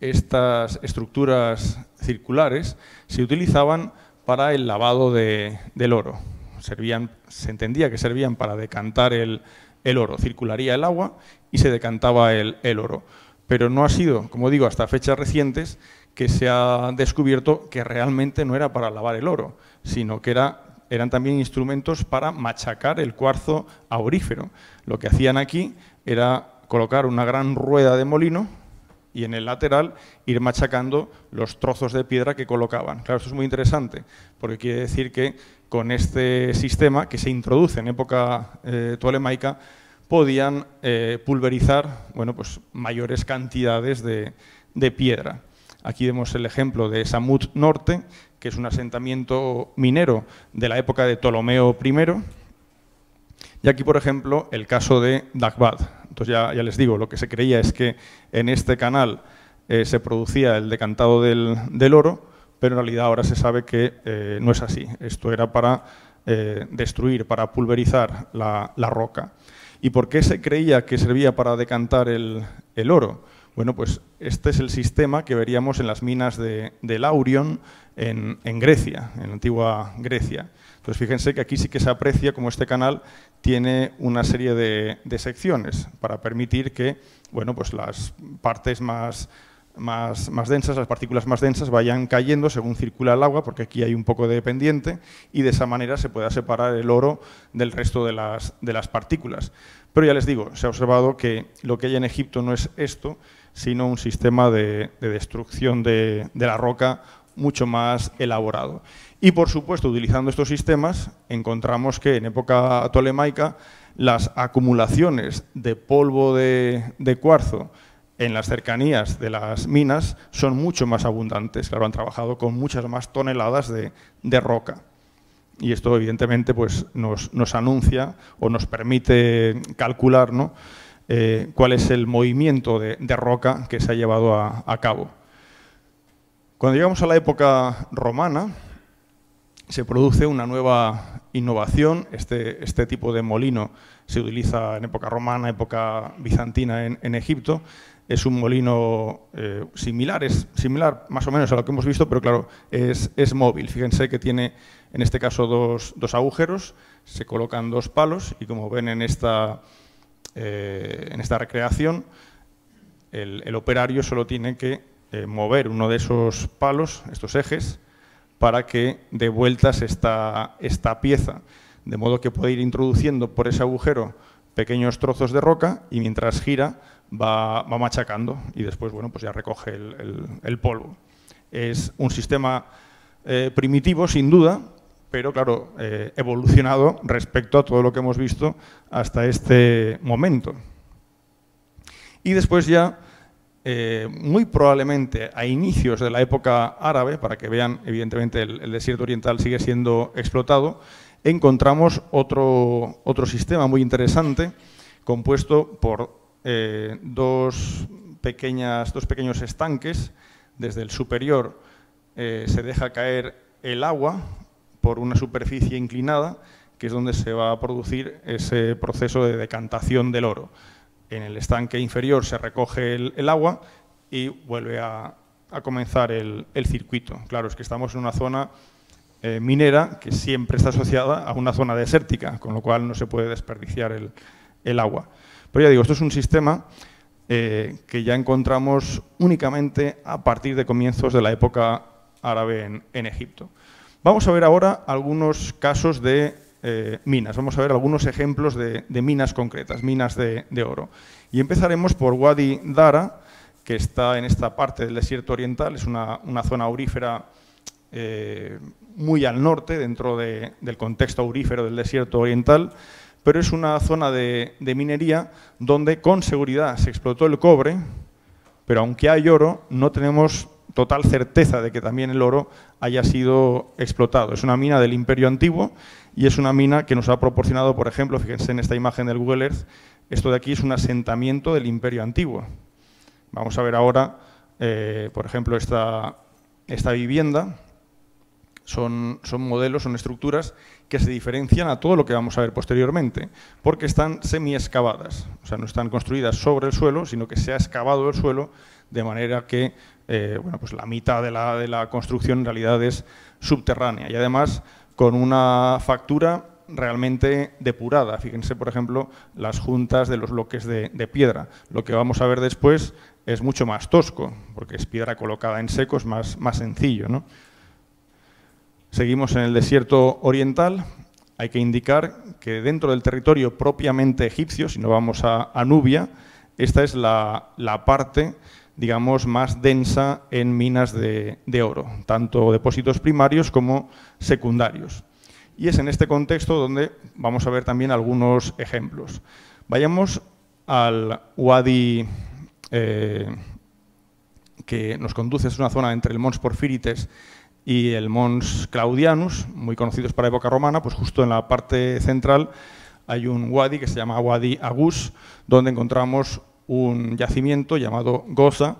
estas estructuras circulares se utilizaban para el lavado de, del oro. Servían, se entendía que servían para decantar el, oro. Circularía el agua y se decantaba el, el oro. Pero no ha sido, como digo, hasta fechas recientes que se ha descubierto que realmente no era para lavar el oro, sino que eran también instrumentos para machacar el cuarzo aurífero. Lo que hacían aquí era colocar una gran rueda de molino y en el lateral ir machacando los trozos de piedra que colocaban. Claro, esto es muy interesante, porque quiere decir que con este sistema que se introduce en época eh, tolemaica, podían eh, pulverizar bueno, pues, mayores cantidades de piedra. Aquí vemos el ejemplo de Samut Norte, que es un asentamiento minero de la época de Ptolomeo I. Y aquí, por ejemplo, el caso de Dagbad. Entonces ya, les digo, lo que se creía es que en este canal eh, se producía el decantado del, oro, pero en realidad ahora se sabe que eh, no es así. Esto era para eh, destruir, para pulverizar la, roca. ¿Y por qué se creía que servía para decantar el oro? Bueno, pues este es el sistema que veríamos en las minas de, de Laurion en, Grecia, en antigua Grecia. Entonces fíjense que aquí sí que se aprecia como este canal tiene una serie de, secciones para permitir que bueno, pues las partes más, más, densas, las partículas más densas vayan cayendo según circula el agua, porque aquí hay un poco de pendiente y de esa manera se pueda separar el oro del resto de de las partículas. Pero ya les digo, se ha observado que lo que hay en Egipto no es esto, sino un sistema de, destrucción de, la roca mucho más elaborado. Y por supuesto, utilizando estos sistemas, encontramos que en época tolemaica las acumulaciones de polvo de, cuarzo en las cercanías de las minas son mucho más abundantes. Claro, han trabajado con muchas más toneladas de, roca. Y esto, evidentemente, pues, nos, nos, anuncia o nos permite calcular ¿no? Eh, cuál es el movimiento de, roca que se ha llevado a, cabo. Cuando llegamos a la época romana, se produce una nueva innovación. Este, este tipo de molino se utiliza en época romana, época bizantina en, Egipto. Es un molino eh, similar, es similar más o menos a lo que hemos visto, pero claro, es, móvil. Fíjense que tiene, en este caso, dos agujeros, se colocan dos palos y como ven en esta, eh, en esta recreación, el, operario solo tiene que eh, mover uno de esos palos, estos ejes, para que dé vueltas esta, esta pieza, de modo que puede ir introduciendo por ese agujero pequeños trozos de roca y mientras gira va, va machacando y después bueno, pues ya recoge el, polvo. Es un sistema eh, primitivo, sin duda, pero claro, eh, evolucionado respecto a todo lo que hemos visto hasta este momento. Y después ya, eh, muy probablemente a inicios de la época árabe, para que vean, evidentemente el, desierto oriental sigue siendo explotado, encontramos otro, otro sistema muy interesante, compuesto por eh, dos, pequeñas, dos pequeños estanques. Desde el superior se deja caer el agua por una superficie inclinada, que es donde se va a producir ese proceso de decantación del oro. En el estanque inferior se recoge el, agua y vuelve a, comenzar el, circuito. Claro, es que estamos en una zona eh, minera que siempre está asociada a una zona desértica, con lo cual no se puede desperdiciar el, agua. Pero ya digo, esto es un sistema eh, que ya encontramos únicamente a partir de comienzos de la época árabe en Egipto. Vamos a ver ahora algunos casos de eh, minas, vamos a ver algunos ejemplos de, minas concretas, minas de, oro. Y empezaremos por Wadi Dara, que está en esta parte del desierto oriental, es una, zona aurífera eh, muy al norte, dentro del contexto aurífero del desierto oriental, pero es una zona de minería donde con seguridad se explotó el cobre, pero aunque hay oro, no tenemos total certeza de que también el oro haya sido explotado. Es una mina del imperio antiguo y es una mina que nos ha proporcionado, por ejemplo, fíjense en esta imagen del Google Earth, esto de aquí es un asentamiento del imperio antiguo. Vamos a ver ahora, eh, por ejemplo, esta, vivienda. Son, son modelos, son estructuras que se diferencian a todo lo que vamos a ver posteriormente, porque están semi-excavadas, o sea, no están construidas sobre el suelo, sino que se ha excavado el suelo de manera que eh, bueno, pues la mitad de la, construcción en realidad es subterránea y además con una factura realmente depurada. Fíjense, por ejemplo, las juntas de los bloques de, piedra. Lo que vamos a ver después es mucho más tosco, porque es piedra colocada en seco, es más, más sencillo. Seguimos en el desierto oriental. Hay que indicar que dentro del territorio propiamente egipcio, si no vamos a, a Nubia, esta es la, la parte digamos, más densa en minas de, oro, tanto depósitos primarios como secundarios. Y es en este contexto donde vamos a ver también algunos ejemplos. Vayamos al Wadi eh, que nos conduce, es una zona entre el Mons Porfirites y el Mons Claudianus, muy conocidos para época romana, pues justo en la parte central hay un Wadi que se llama Wadi Agus, donde encontramos un yacimiento llamado Goza,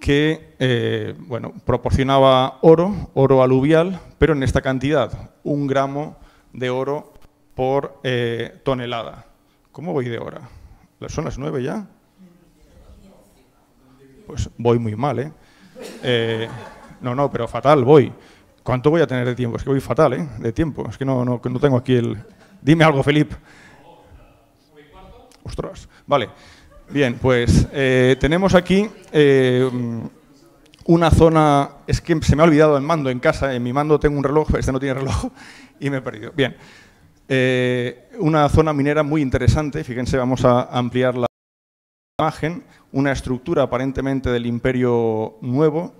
que eh, bueno, proporcionaba oro, oro aluvial, pero en esta cantidad, un gramo de oro por eh, tonelada. ¿Cómo voy de hora? ¿Son las nueve ya? Pues voy muy mal, ¿eh? ¿eh? No, no, pero fatal voy. ¿Cuánto voy a tener de tiempo? Es que voy fatal, ¿eh? De tiempo. Es que no, no, no tengo aquí el... Dime algo, Felipe. Ostras. Vale. Bien, pues eh, tenemos aquí eh, una zona, es que se me ha olvidado el mando en casa, en mi mando tengo un reloj, este no tiene reloj y me he perdido. Bien, eh, una zona minera muy interesante, fíjense, vamos a ampliar la imagen, una estructura aparentemente del Imperio Nuevo,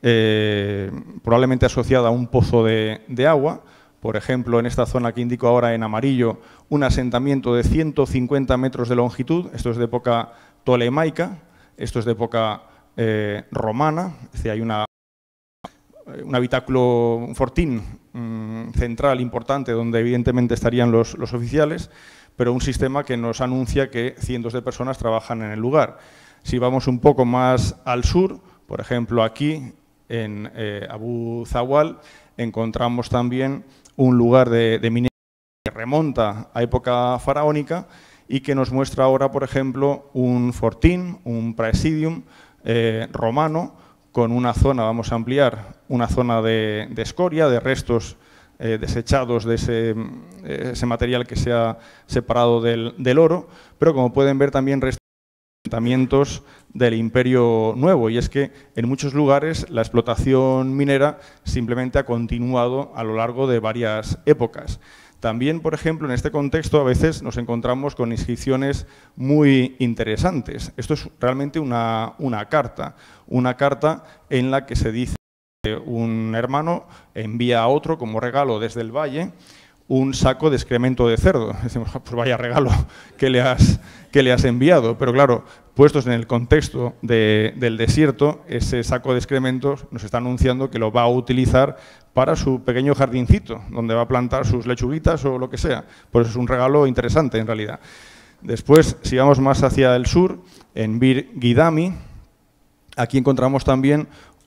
probablemente asociada a un pozo de agua, por ejemplo, en esta zona que indico ahora en amarillo, un asentamiento de 150 metros de longitud, esto es de época tolemaica, esto es de época eh, romana, es hay una, eh, un habitáculo, un fortín mm, central importante donde evidentemente estarían los, oficiales, pero un sistema que nos anuncia que cientos de personas trabajan en el lugar. Si vamos un poco más al sur, por ejemplo aquí en eh, Abu Zawal, encontramos también un lugar de, de minería que remonta a época faraónica y que nos muestra ahora, por ejemplo, un fortín, un presidium eh, romano, con una zona, vamos a ampliar, una zona de, escoria, de restos eh, desechados de eh, ese, material que se ha separado del, oro, pero como pueden ver también restos del Imperio Nuevo, y es que en muchos lugares la explotación minera simplemente ha continuado a lo largo de varias épocas. También, por ejemplo, en este contexto a veces nos encontramos con inscripciones muy interesantes. Esto es realmente una, una carta, una carta en la que se dice que un hermano envía a otro como regalo desde el valle un saco de excremento de cerdo. Decimos, ah, pues vaya regalo que le has, que le has enviado. Pero claro, puestos en el contexto del desierto, ese saco de excrementos nos está anunciando que lo va a utilizar para su pequeño jardincito, donde va a plantar sus lechuguitas o lo que sea. eso es un regalo interesante en realidad. Después, si vamos más hacia el sur, en Bir Gidami, aquí encontramos también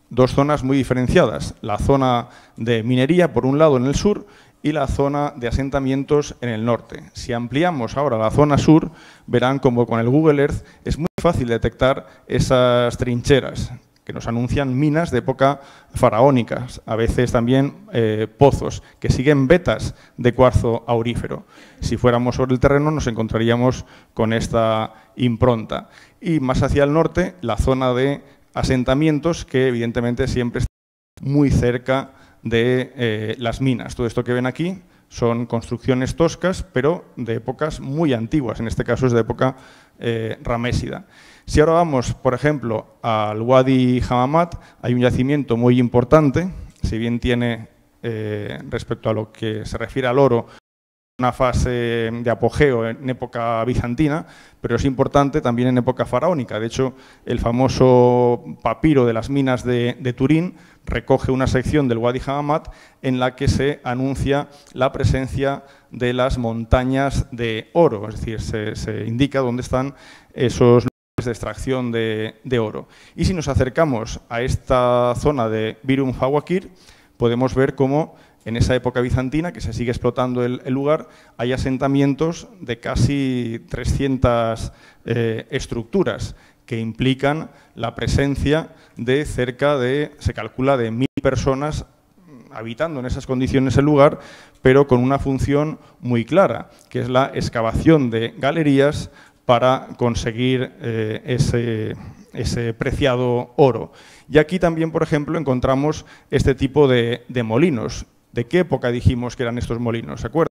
dos zonas muy diferenciadas. La zona de minería, por un lado, en el sur, y la zona de asentamientos en el norte. Si ampliamos ahora la zona sur, verán como con el Google Earth es muy fácil detectar esas trincheras que nos anuncian minas de época faraónica, a veces también eh, pozos, que siguen vetas de cuarzo aurífero. Si fuéramos sobre el terreno nos encontraríamos con esta impronta. Y más hacia el norte, la zona de asentamientos, que evidentemente siempre está muy cerca de eh, las minas. Todo esto que ven aquí son construcciones toscas, pero de épocas muy antiguas, en este caso es de época eh, ramésida. Si ahora vamos, por ejemplo, al Wadi Hammamat, hay un yacimiento muy importante, si bien tiene, eh, respecto a lo que se refiere al oro, una fase de apogeo en época bizantina, pero es importante también en época faraónica. De hecho, el famoso papiro de las minas de, Turín recoge una sección del Wadi Hamad en la que se anuncia la presencia de las montañas de oro, es decir, se, indica dónde están esos lugares de extracción de, oro. Y si nos acercamos a esta zona de Birum Fawakir, podemos ver cómo en esa época bizantina, que se sigue explotando el, lugar, hay asentamientos de casi 300 eh, estructuras que implican la presencia de cerca de, se calcula, de mil personas habitando en esas condiciones el lugar, pero con una función muy clara, que es la excavación de galerías para conseguir eh, ese, ese preciado oro. Y aquí también, por ejemplo, encontramos este tipo de, molinos. ¿De qué época dijimos que eran estos molinos? ¿Se acuerdan?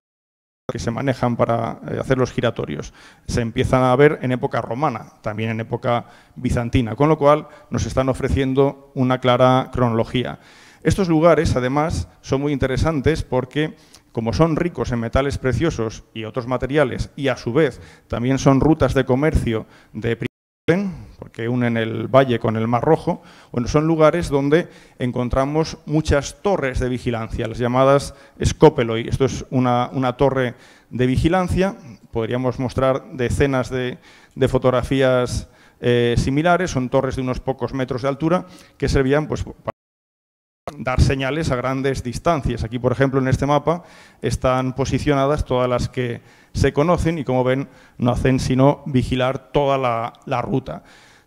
que se manejan para eh, hacer los giratorios. Se empiezan a ver en época romana, también en época bizantina, con lo cual nos están ofreciendo una clara cronología. Estos lugares, además, son muy interesantes porque, como son ricos en metales preciosos y otros materiales, y a su vez también son rutas de comercio de primer orden, que unen el valle con el Mar Rojo, bueno, son lugares donde encontramos muchas torres de vigilancia, las llamadas y Esto es una, torre de vigilancia, podríamos mostrar decenas de, fotografías eh, similares, son torres de unos pocos metros de altura que servían pues, para dar señales a grandes distancias. Aquí, por ejemplo, en este mapa están posicionadas todas las que se conocen y, como ven, no hacen sino vigilar toda la, la ruta.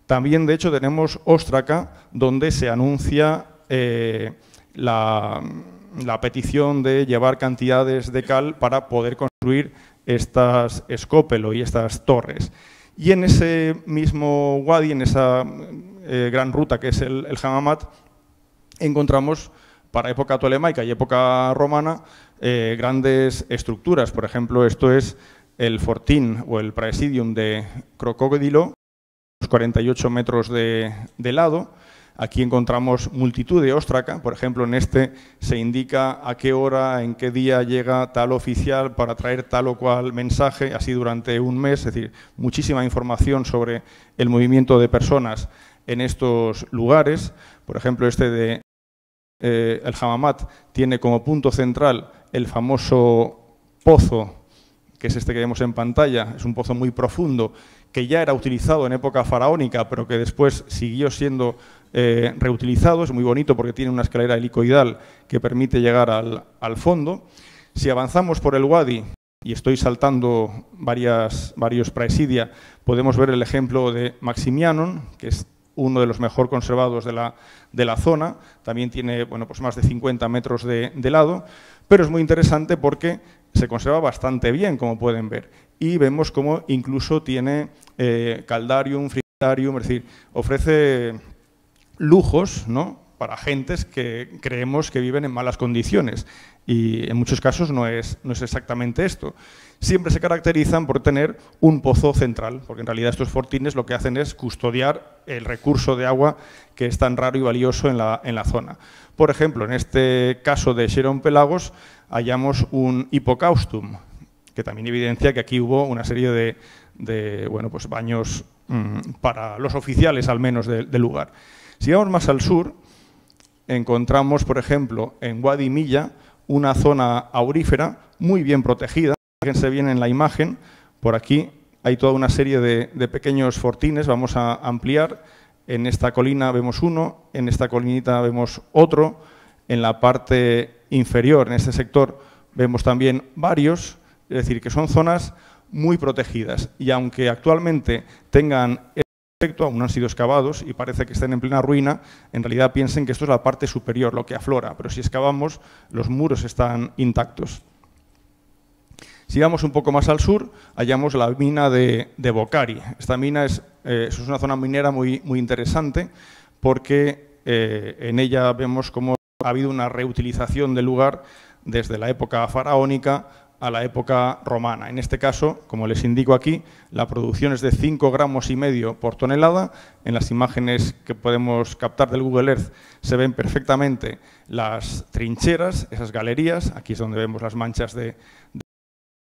También, de hecho, tenemos Ostraca, donde se anuncia eh, la, petición de llevar cantidades de cal para poder construir estas escópelo y estas torres. Y en ese mismo wadi, en esa eh, gran ruta que es el, Hamamat, encontramos para época tolemaica y época romana eh, grandes estructuras. Por ejemplo, esto es el fortín o el presidium de Crocodilo, 48 metros de, lado. Aquí encontramos multitud de ostraca, por ejemplo, en este se indica a qué hora, en qué día llega tal oficial para traer tal o cual mensaje, así durante un mes, es decir, muchísima información sobre el movimiento de personas en estos lugares. Por ejemplo, este de eh, el Hamamat tiene como punto central el famoso pozo que es este que vemos en pantalla, es un pozo muy profundo, que ya era utilizado en época faraónica, pero que después siguió siendo eh, reutilizado. Es muy bonito porque tiene una escalera helicoidal que permite llegar al, fondo. Si avanzamos por el Wadi, y estoy saltando varias, varios praesidia, podemos ver el ejemplo de Maximianon, que es uno de los mejor conservados de la, zona, también tiene bueno, pues más de 50 metros de, lado, pero es muy interesante porque se conserva bastante bien, como pueden ver. Y vemos cómo incluso tiene eh, caldarium, frigidarium, es decir, ofrece lujos ¿no? para gentes que creemos que viven en malas condiciones. Y en muchos casos no es, no es exactamente esto. Siempre se caracterizan por tener un pozo central, porque en realidad estos fortines lo que hacen es custodiar el recurso de agua que es tan raro y valioso en la, en la zona. Por ejemplo, en este caso de Sharon Pelagos, hallamos un hipocaustum, que también evidencia que aquí hubo una serie de, bueno, pues baños mm, para los oficiales al menos del lugar. Si vamos más al sur, encontramos, por ejemplo, en Guadimilla, una zona aurífera muy bien protegida. Fíjense bien en la imagen, por aquí hay toda una serie de pequeños fortines, vamos a ampliar. En esta colina vemos uno, en esta colinita vemos otro, en la parte inferior. En este sector vemos también varios, es decir, que son zonas muy protegidas y aunque actualmente tengan efecto, aún no han sido excavados y parece que estén en plena ruina, en realidad piensen que esto es la parte superior, lo que aflora, pero si excavamos los muros están intactos. Si un poco más al sur, hallamos la mina de, Bocari. Esta mina es, eh, es una zona minera muy, muy interesante porque eh, en ella vemos cómo ha habido una reutilización del lugar desde la época faraónica a la época romana. En este caso, como les indico aquí, la producción es de 5 gramos y medio por tonelada. En las imágenes que podemos captar del Google Earth se ven perfectamente las trincheras, esas galerías. Aquí es donde vemos las manchas de,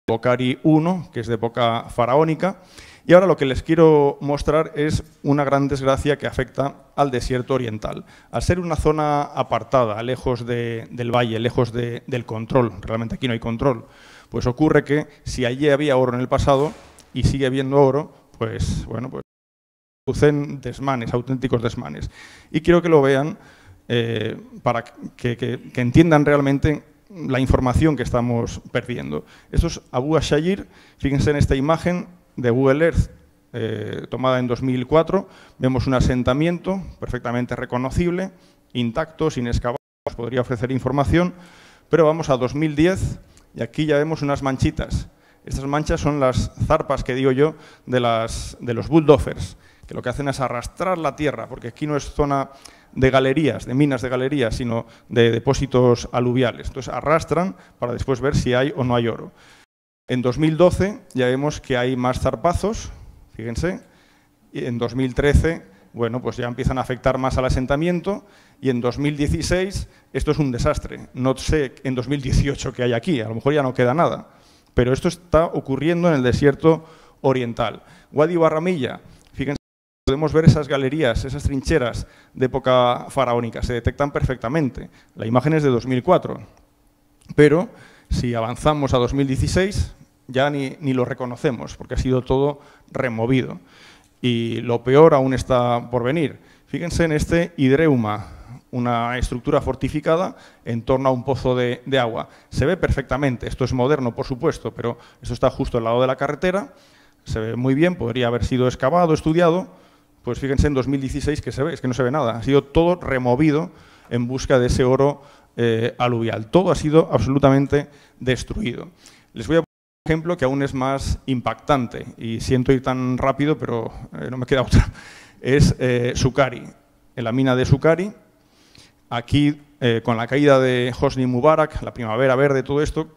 Bocari I, que es de época faraónica. Y ahora lo que les quiero mostrar es una gran desgracia que afecta al desierto oriental. Al ser una zona apartada, lejos del valle, lejos del control, realmente aquí no hay control, pues ocurre que si allí había oro en el pasado y sigue habiendo oro, pues bueno, pues producen desmanes, auténticos desmanes. Y quiero que lo vean eh, para que, que entiendan realmente la información que estamos perdiendo. Esto es Abu Ashayir, fíjense en esta imagen, de Google Earth eh, tomada en 2004, vemos un asentamiento perfectamente reconocible, intacto, sin excavados, podría ofrecer información, pero vamos a 2010 y aquí ya vemos unas manchitas. Estas manchas son las zarpas que digo yo de, las, de los bulldozers, que lo que hacen es arrastrar la tierra, porque aquí no es zona de galerías, de minas de galerías, sino de depósitos aluviales. Entonces arrastran para después ver si hay o no hay oro. En 2012 ya vemos que hay más zarpazos, fíjense, y en 2013 bueno, pues ya empiezan a afectar más al asentamiento y en 2016 esto es un desastre. No sé en 2018 qué hay aquí, a lo mejor ya no queda nada, pero esto está ocurriendo en el desierto oriental. Wadi Barramilla, fíjense, podemos ver esas galerías, esas trincheras de época faraónica, se detectan perfectamente. La imagen es de 2004, pero si avanzamos a 2016, ya ni, lo reconocemos, porque ha sido todo removido. Y lo peor aún está por venir. Fíjense en este hidreuma, una estructura fortificada en torno a un pozo de, de, agua. Se ve perfectamente, esto es moderno por supuesto, pero esto está justo al lado de la carretera, se ve muy bien, podría haber sido excavado, estudiado, pues fíjense en 2016 que se ve, es que no se ve nada, ha sido todo removido en busca de ese oro eh, aluvial. Todo ha sido absolutamente destruido. Les voy a poner un ejemplo que aún es más impactante y siento ir tan rápido, pero eh, no me queda otra. Es eh, Sukari, en la mina de Sukari. Aquí, eh, con la caída de Hosni Mubarak, la primavera verde, todo esto,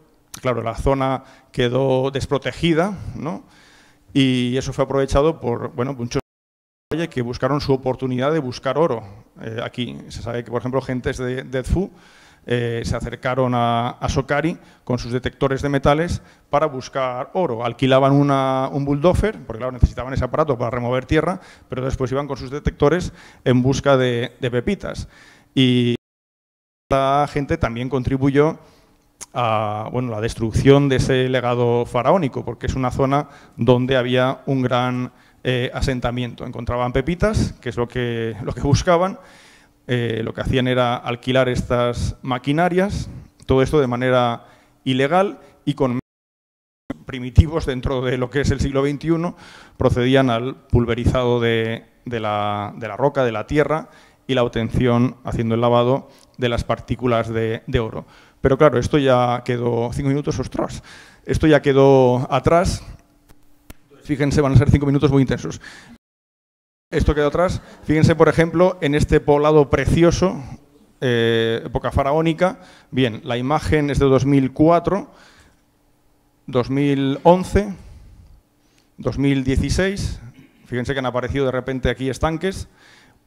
claro, la zona quedó desprotegida, ¿no? Y eso fue aprovechado por, bueno, muchos que buscaron su oportunidad de buscar oro aquí. Se sabe que, por ejemplo, gentes de, de eh, se acercaron a, Socari con sus detectores de metales para buscar oro. Alquilaban un bulldozer, porque claro, necesitaban ese aparato para remover tierra, pero después iban con sus detectores en busca de, pepitas. Y la gente también contribuyó a bueno, la destrucción de ese legado faraónico, porque es una zona donde había un gran eh, asentamiento. Encontraban pepitas, que es lo que, lo que buscaban, eh, lo que hacían era alquilar estas maquinarias, todo esto de manera ilegal y con primitivos dentro de lo que es el siglo XXI, procedían al pulverizado de, la, roca, de la tierra y la obtención, haciendo el lavado, de las partículas de, de oro. Pero claro, esto ya quedó, cinco minutos, ostras, esto ya quedó atrás, fíjense, van a ser cinco minutos muy intensos. Esto queda atrás. Fíjense, por ejemplo, en este poblado precioso, eh, época faraónica. Bien, la imagen es de 2004, 2011, 2016. Fíjense que han aparecido de repente aquí estanques.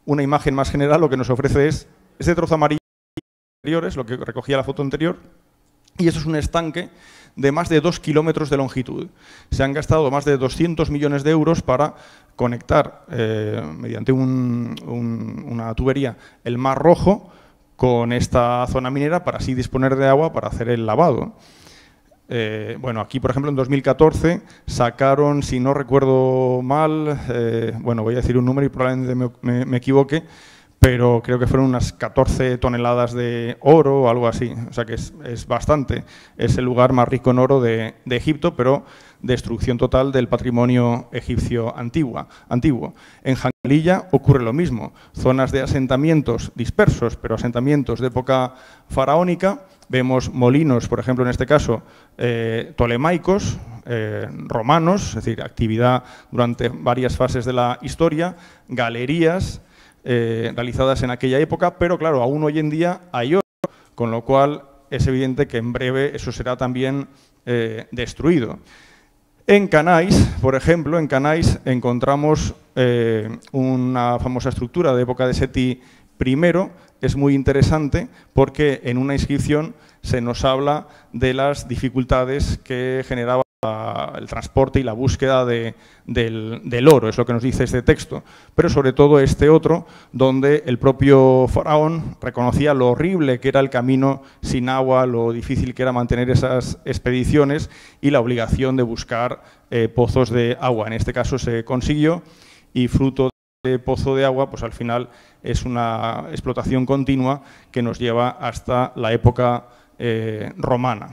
Una imagen más general lo que nos ofrece es este trozo amarillo, lo que recogía la foto anterior, y eso es un estanque de más de 2 kilómetros de longitud. Se han gastado más de 200 millones de euros para conectar eh, mediante una tubería el Mar Rojo con esta zona minera para así disponer de agua para hacer el lavado. Eh, bueno, aquí, por ejemplo, en 2014 sacaron, si no recuerdo mal, eh, bueno, voy a decir un número y probablemente me equivoque, pero creo que fueron unas 14 toneladas de oro o algo así, o sea que es, bastante. Es el lugar más rico en oro de, Egipto, pero destrucción total del patrimonio egipcio antiguo. En Jangalilla ocurre lo mismo, zonas de asentamientos dispersos, pero asentamientos de época faraónica. Vemos molinos, por ejemplo, en este caso, eh, tolemaicos, eh, romanos, es decir, actividad durante varias fases de la historia, galerías, eh, realizadas en aquella época, pero claro, aún hoy en día hay otro, con lo cual es evidente que en breve eso será también eh, destruido. En Canais, por ejemplo, en Canais encontramos eh, una famosa estructura de época de Seti I, es muy interesante porque en una inscripción se nos habla de las dificultades que generaba el transporte y la búsqueda del, oro, es lo que nos dice este texto, pero sobre todo este otro, donde el propio faraón reconocía lo horrible que era el camino sin agua, lo difícil que era mantener esas expediciones y la obligación de buscar eh, pozos de agua. En este caso se consiguió y fruto de pozo de agua, pues al final es una explotación continua que nos lleva hasta la época eh, romana.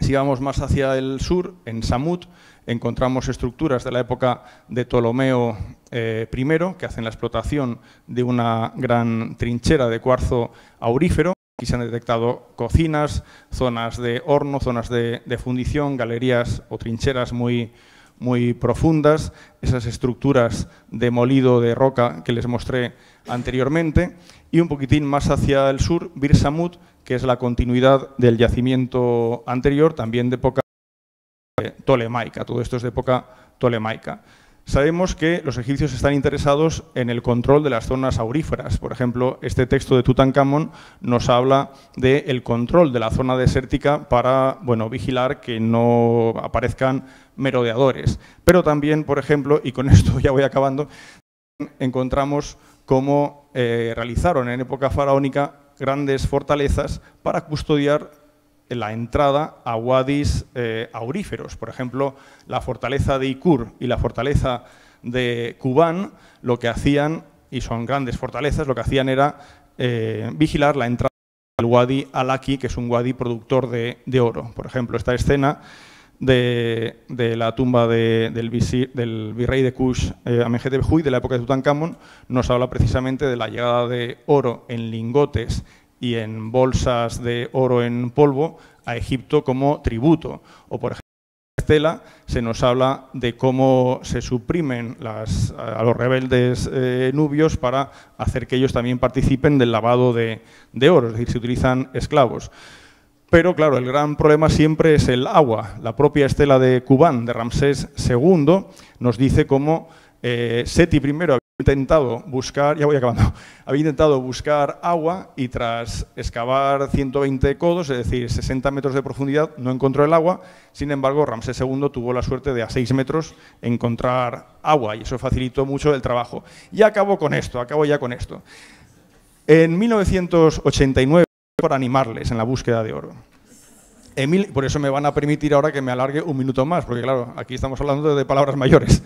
Si vamos más hacia el sur, en Samut, encontramos estructuras de la época de Ptolomeo eh, I, que hacen la explotación de una gran trinchera de cuarzo aurífero. Aquí se han detectado cocinas, zonas de horno, zonas de, de fundición, galerías o trincheras muy, muy profundas, esas estructuras de molido de roca que les mostré anteriormente, y un poquitín más hacia el sur, Birsamut, que es la continuidad del yacimiento anterior, también de época tolemaica. Todo esto es de época tolemaica. Sabemos que los egipcios están interesados en el control de las zonas auríferas. Por ejemplo, este texto de Tutankamón nos habla del control de la zona desértica para bueno, vigilar que no aparezcan merodeadores. Pero también, por ejemplo, y con esto ya voy acabando, encontramos cómo eh, realizaron en época faraónica grandes fortalezas para custodiar la entrada a wadis eh, auríferos. Por ejemplo, la fortaleza de Ikur y la fortaleza de Kubán lo que hacían, y son grandes fortalezas, lo que hacían era eh, vigilar la entrada al wadi Alaki, que es un wadi productor de oro. Por ejemplo, esta escena de, la tumba del, del, virrey de Kush, eh, Hui, de la época de Tutankamón, nos habla precisamente de la llegada de oro en lingotes y en bolsas de oro en polvo a Egipto como tributo. O, por ejemplo, en Estela se nos habla de cómo se suprimen las, a los rebeldes eh, nubios para hacer que ellos también participen del lavado de, de oro, es decir, se utilizan esclavos. Pero claro, el gran problema siempre es el agua. La propia estela de Cubán, de Ramsés II, nos dice cómo eh, Seti I había intentado buscar, ya voy acabando, había intentado buscar agua y tras excavar 120 codos, es decir, 60 metros de profundidad, no encontró el agua. Sin embargo, Ramsés II tuvo la suerte de a 6 metros encontrar agua y eso facilitó mucho el trabajo. Y acabo con esto, acabo ya con esto. En 1989, para animarles en la búsqueda de oro. Emil, por eso me van a permitir ahora que me alargue un minuto más, porque claro, aquí estamos hablando de palabras mayores.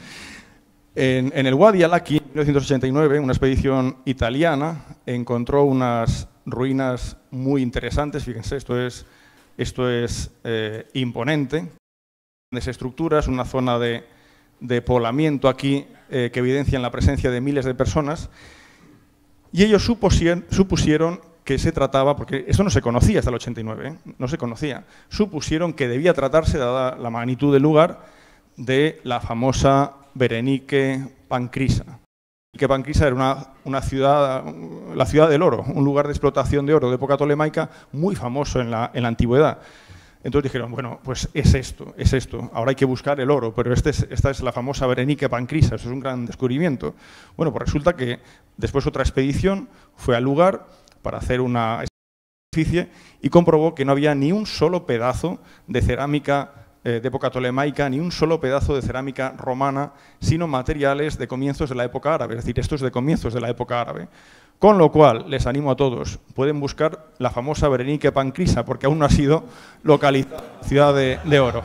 En, el Wadi aquí, en 1989, una expedición italiana encontró unas ruinas muy interesantes, fíjense, esto es, esto es eh, imponente, grandes estructuras, una zona de, de poblamiento aquí eh, que evidencian la presencia de miles de personas, y ellos supusieron que se trataba, porque eso no se conocía hasta el 89, ¿eh? no se conocía, supusieron que debía tratarse, dada la magnitud del lugar, de la famosa Berenique Pancrisa. Que Pancrisa era una, ciudad, la ciudad del oro, un lugar de explotación de oro de época tolemaica muy famoso en la, antigüedad. Entonces dijeron, bueno, pues es esto, es esto. Ahora hay que buscar el oro, pero este esta es la famosa Berenike Pancrisa, eso es un gran descubrimiento. Bueno, pues resulta que después otra expedición fue al lugar para hacer una superficie y comprobó que no había ni un solo pedazo de cerámica eh, de época tolemaica, ni un solo pedazo de cerámica romana, sino materiales de comienzos de la época árabe, es decir, estos de comienzos de la época árabe. Con lo cual, les animo a todos, pueden buscar la famosa Berenike Pancrisa, porque aún no ha sido localizada ciudad de oro.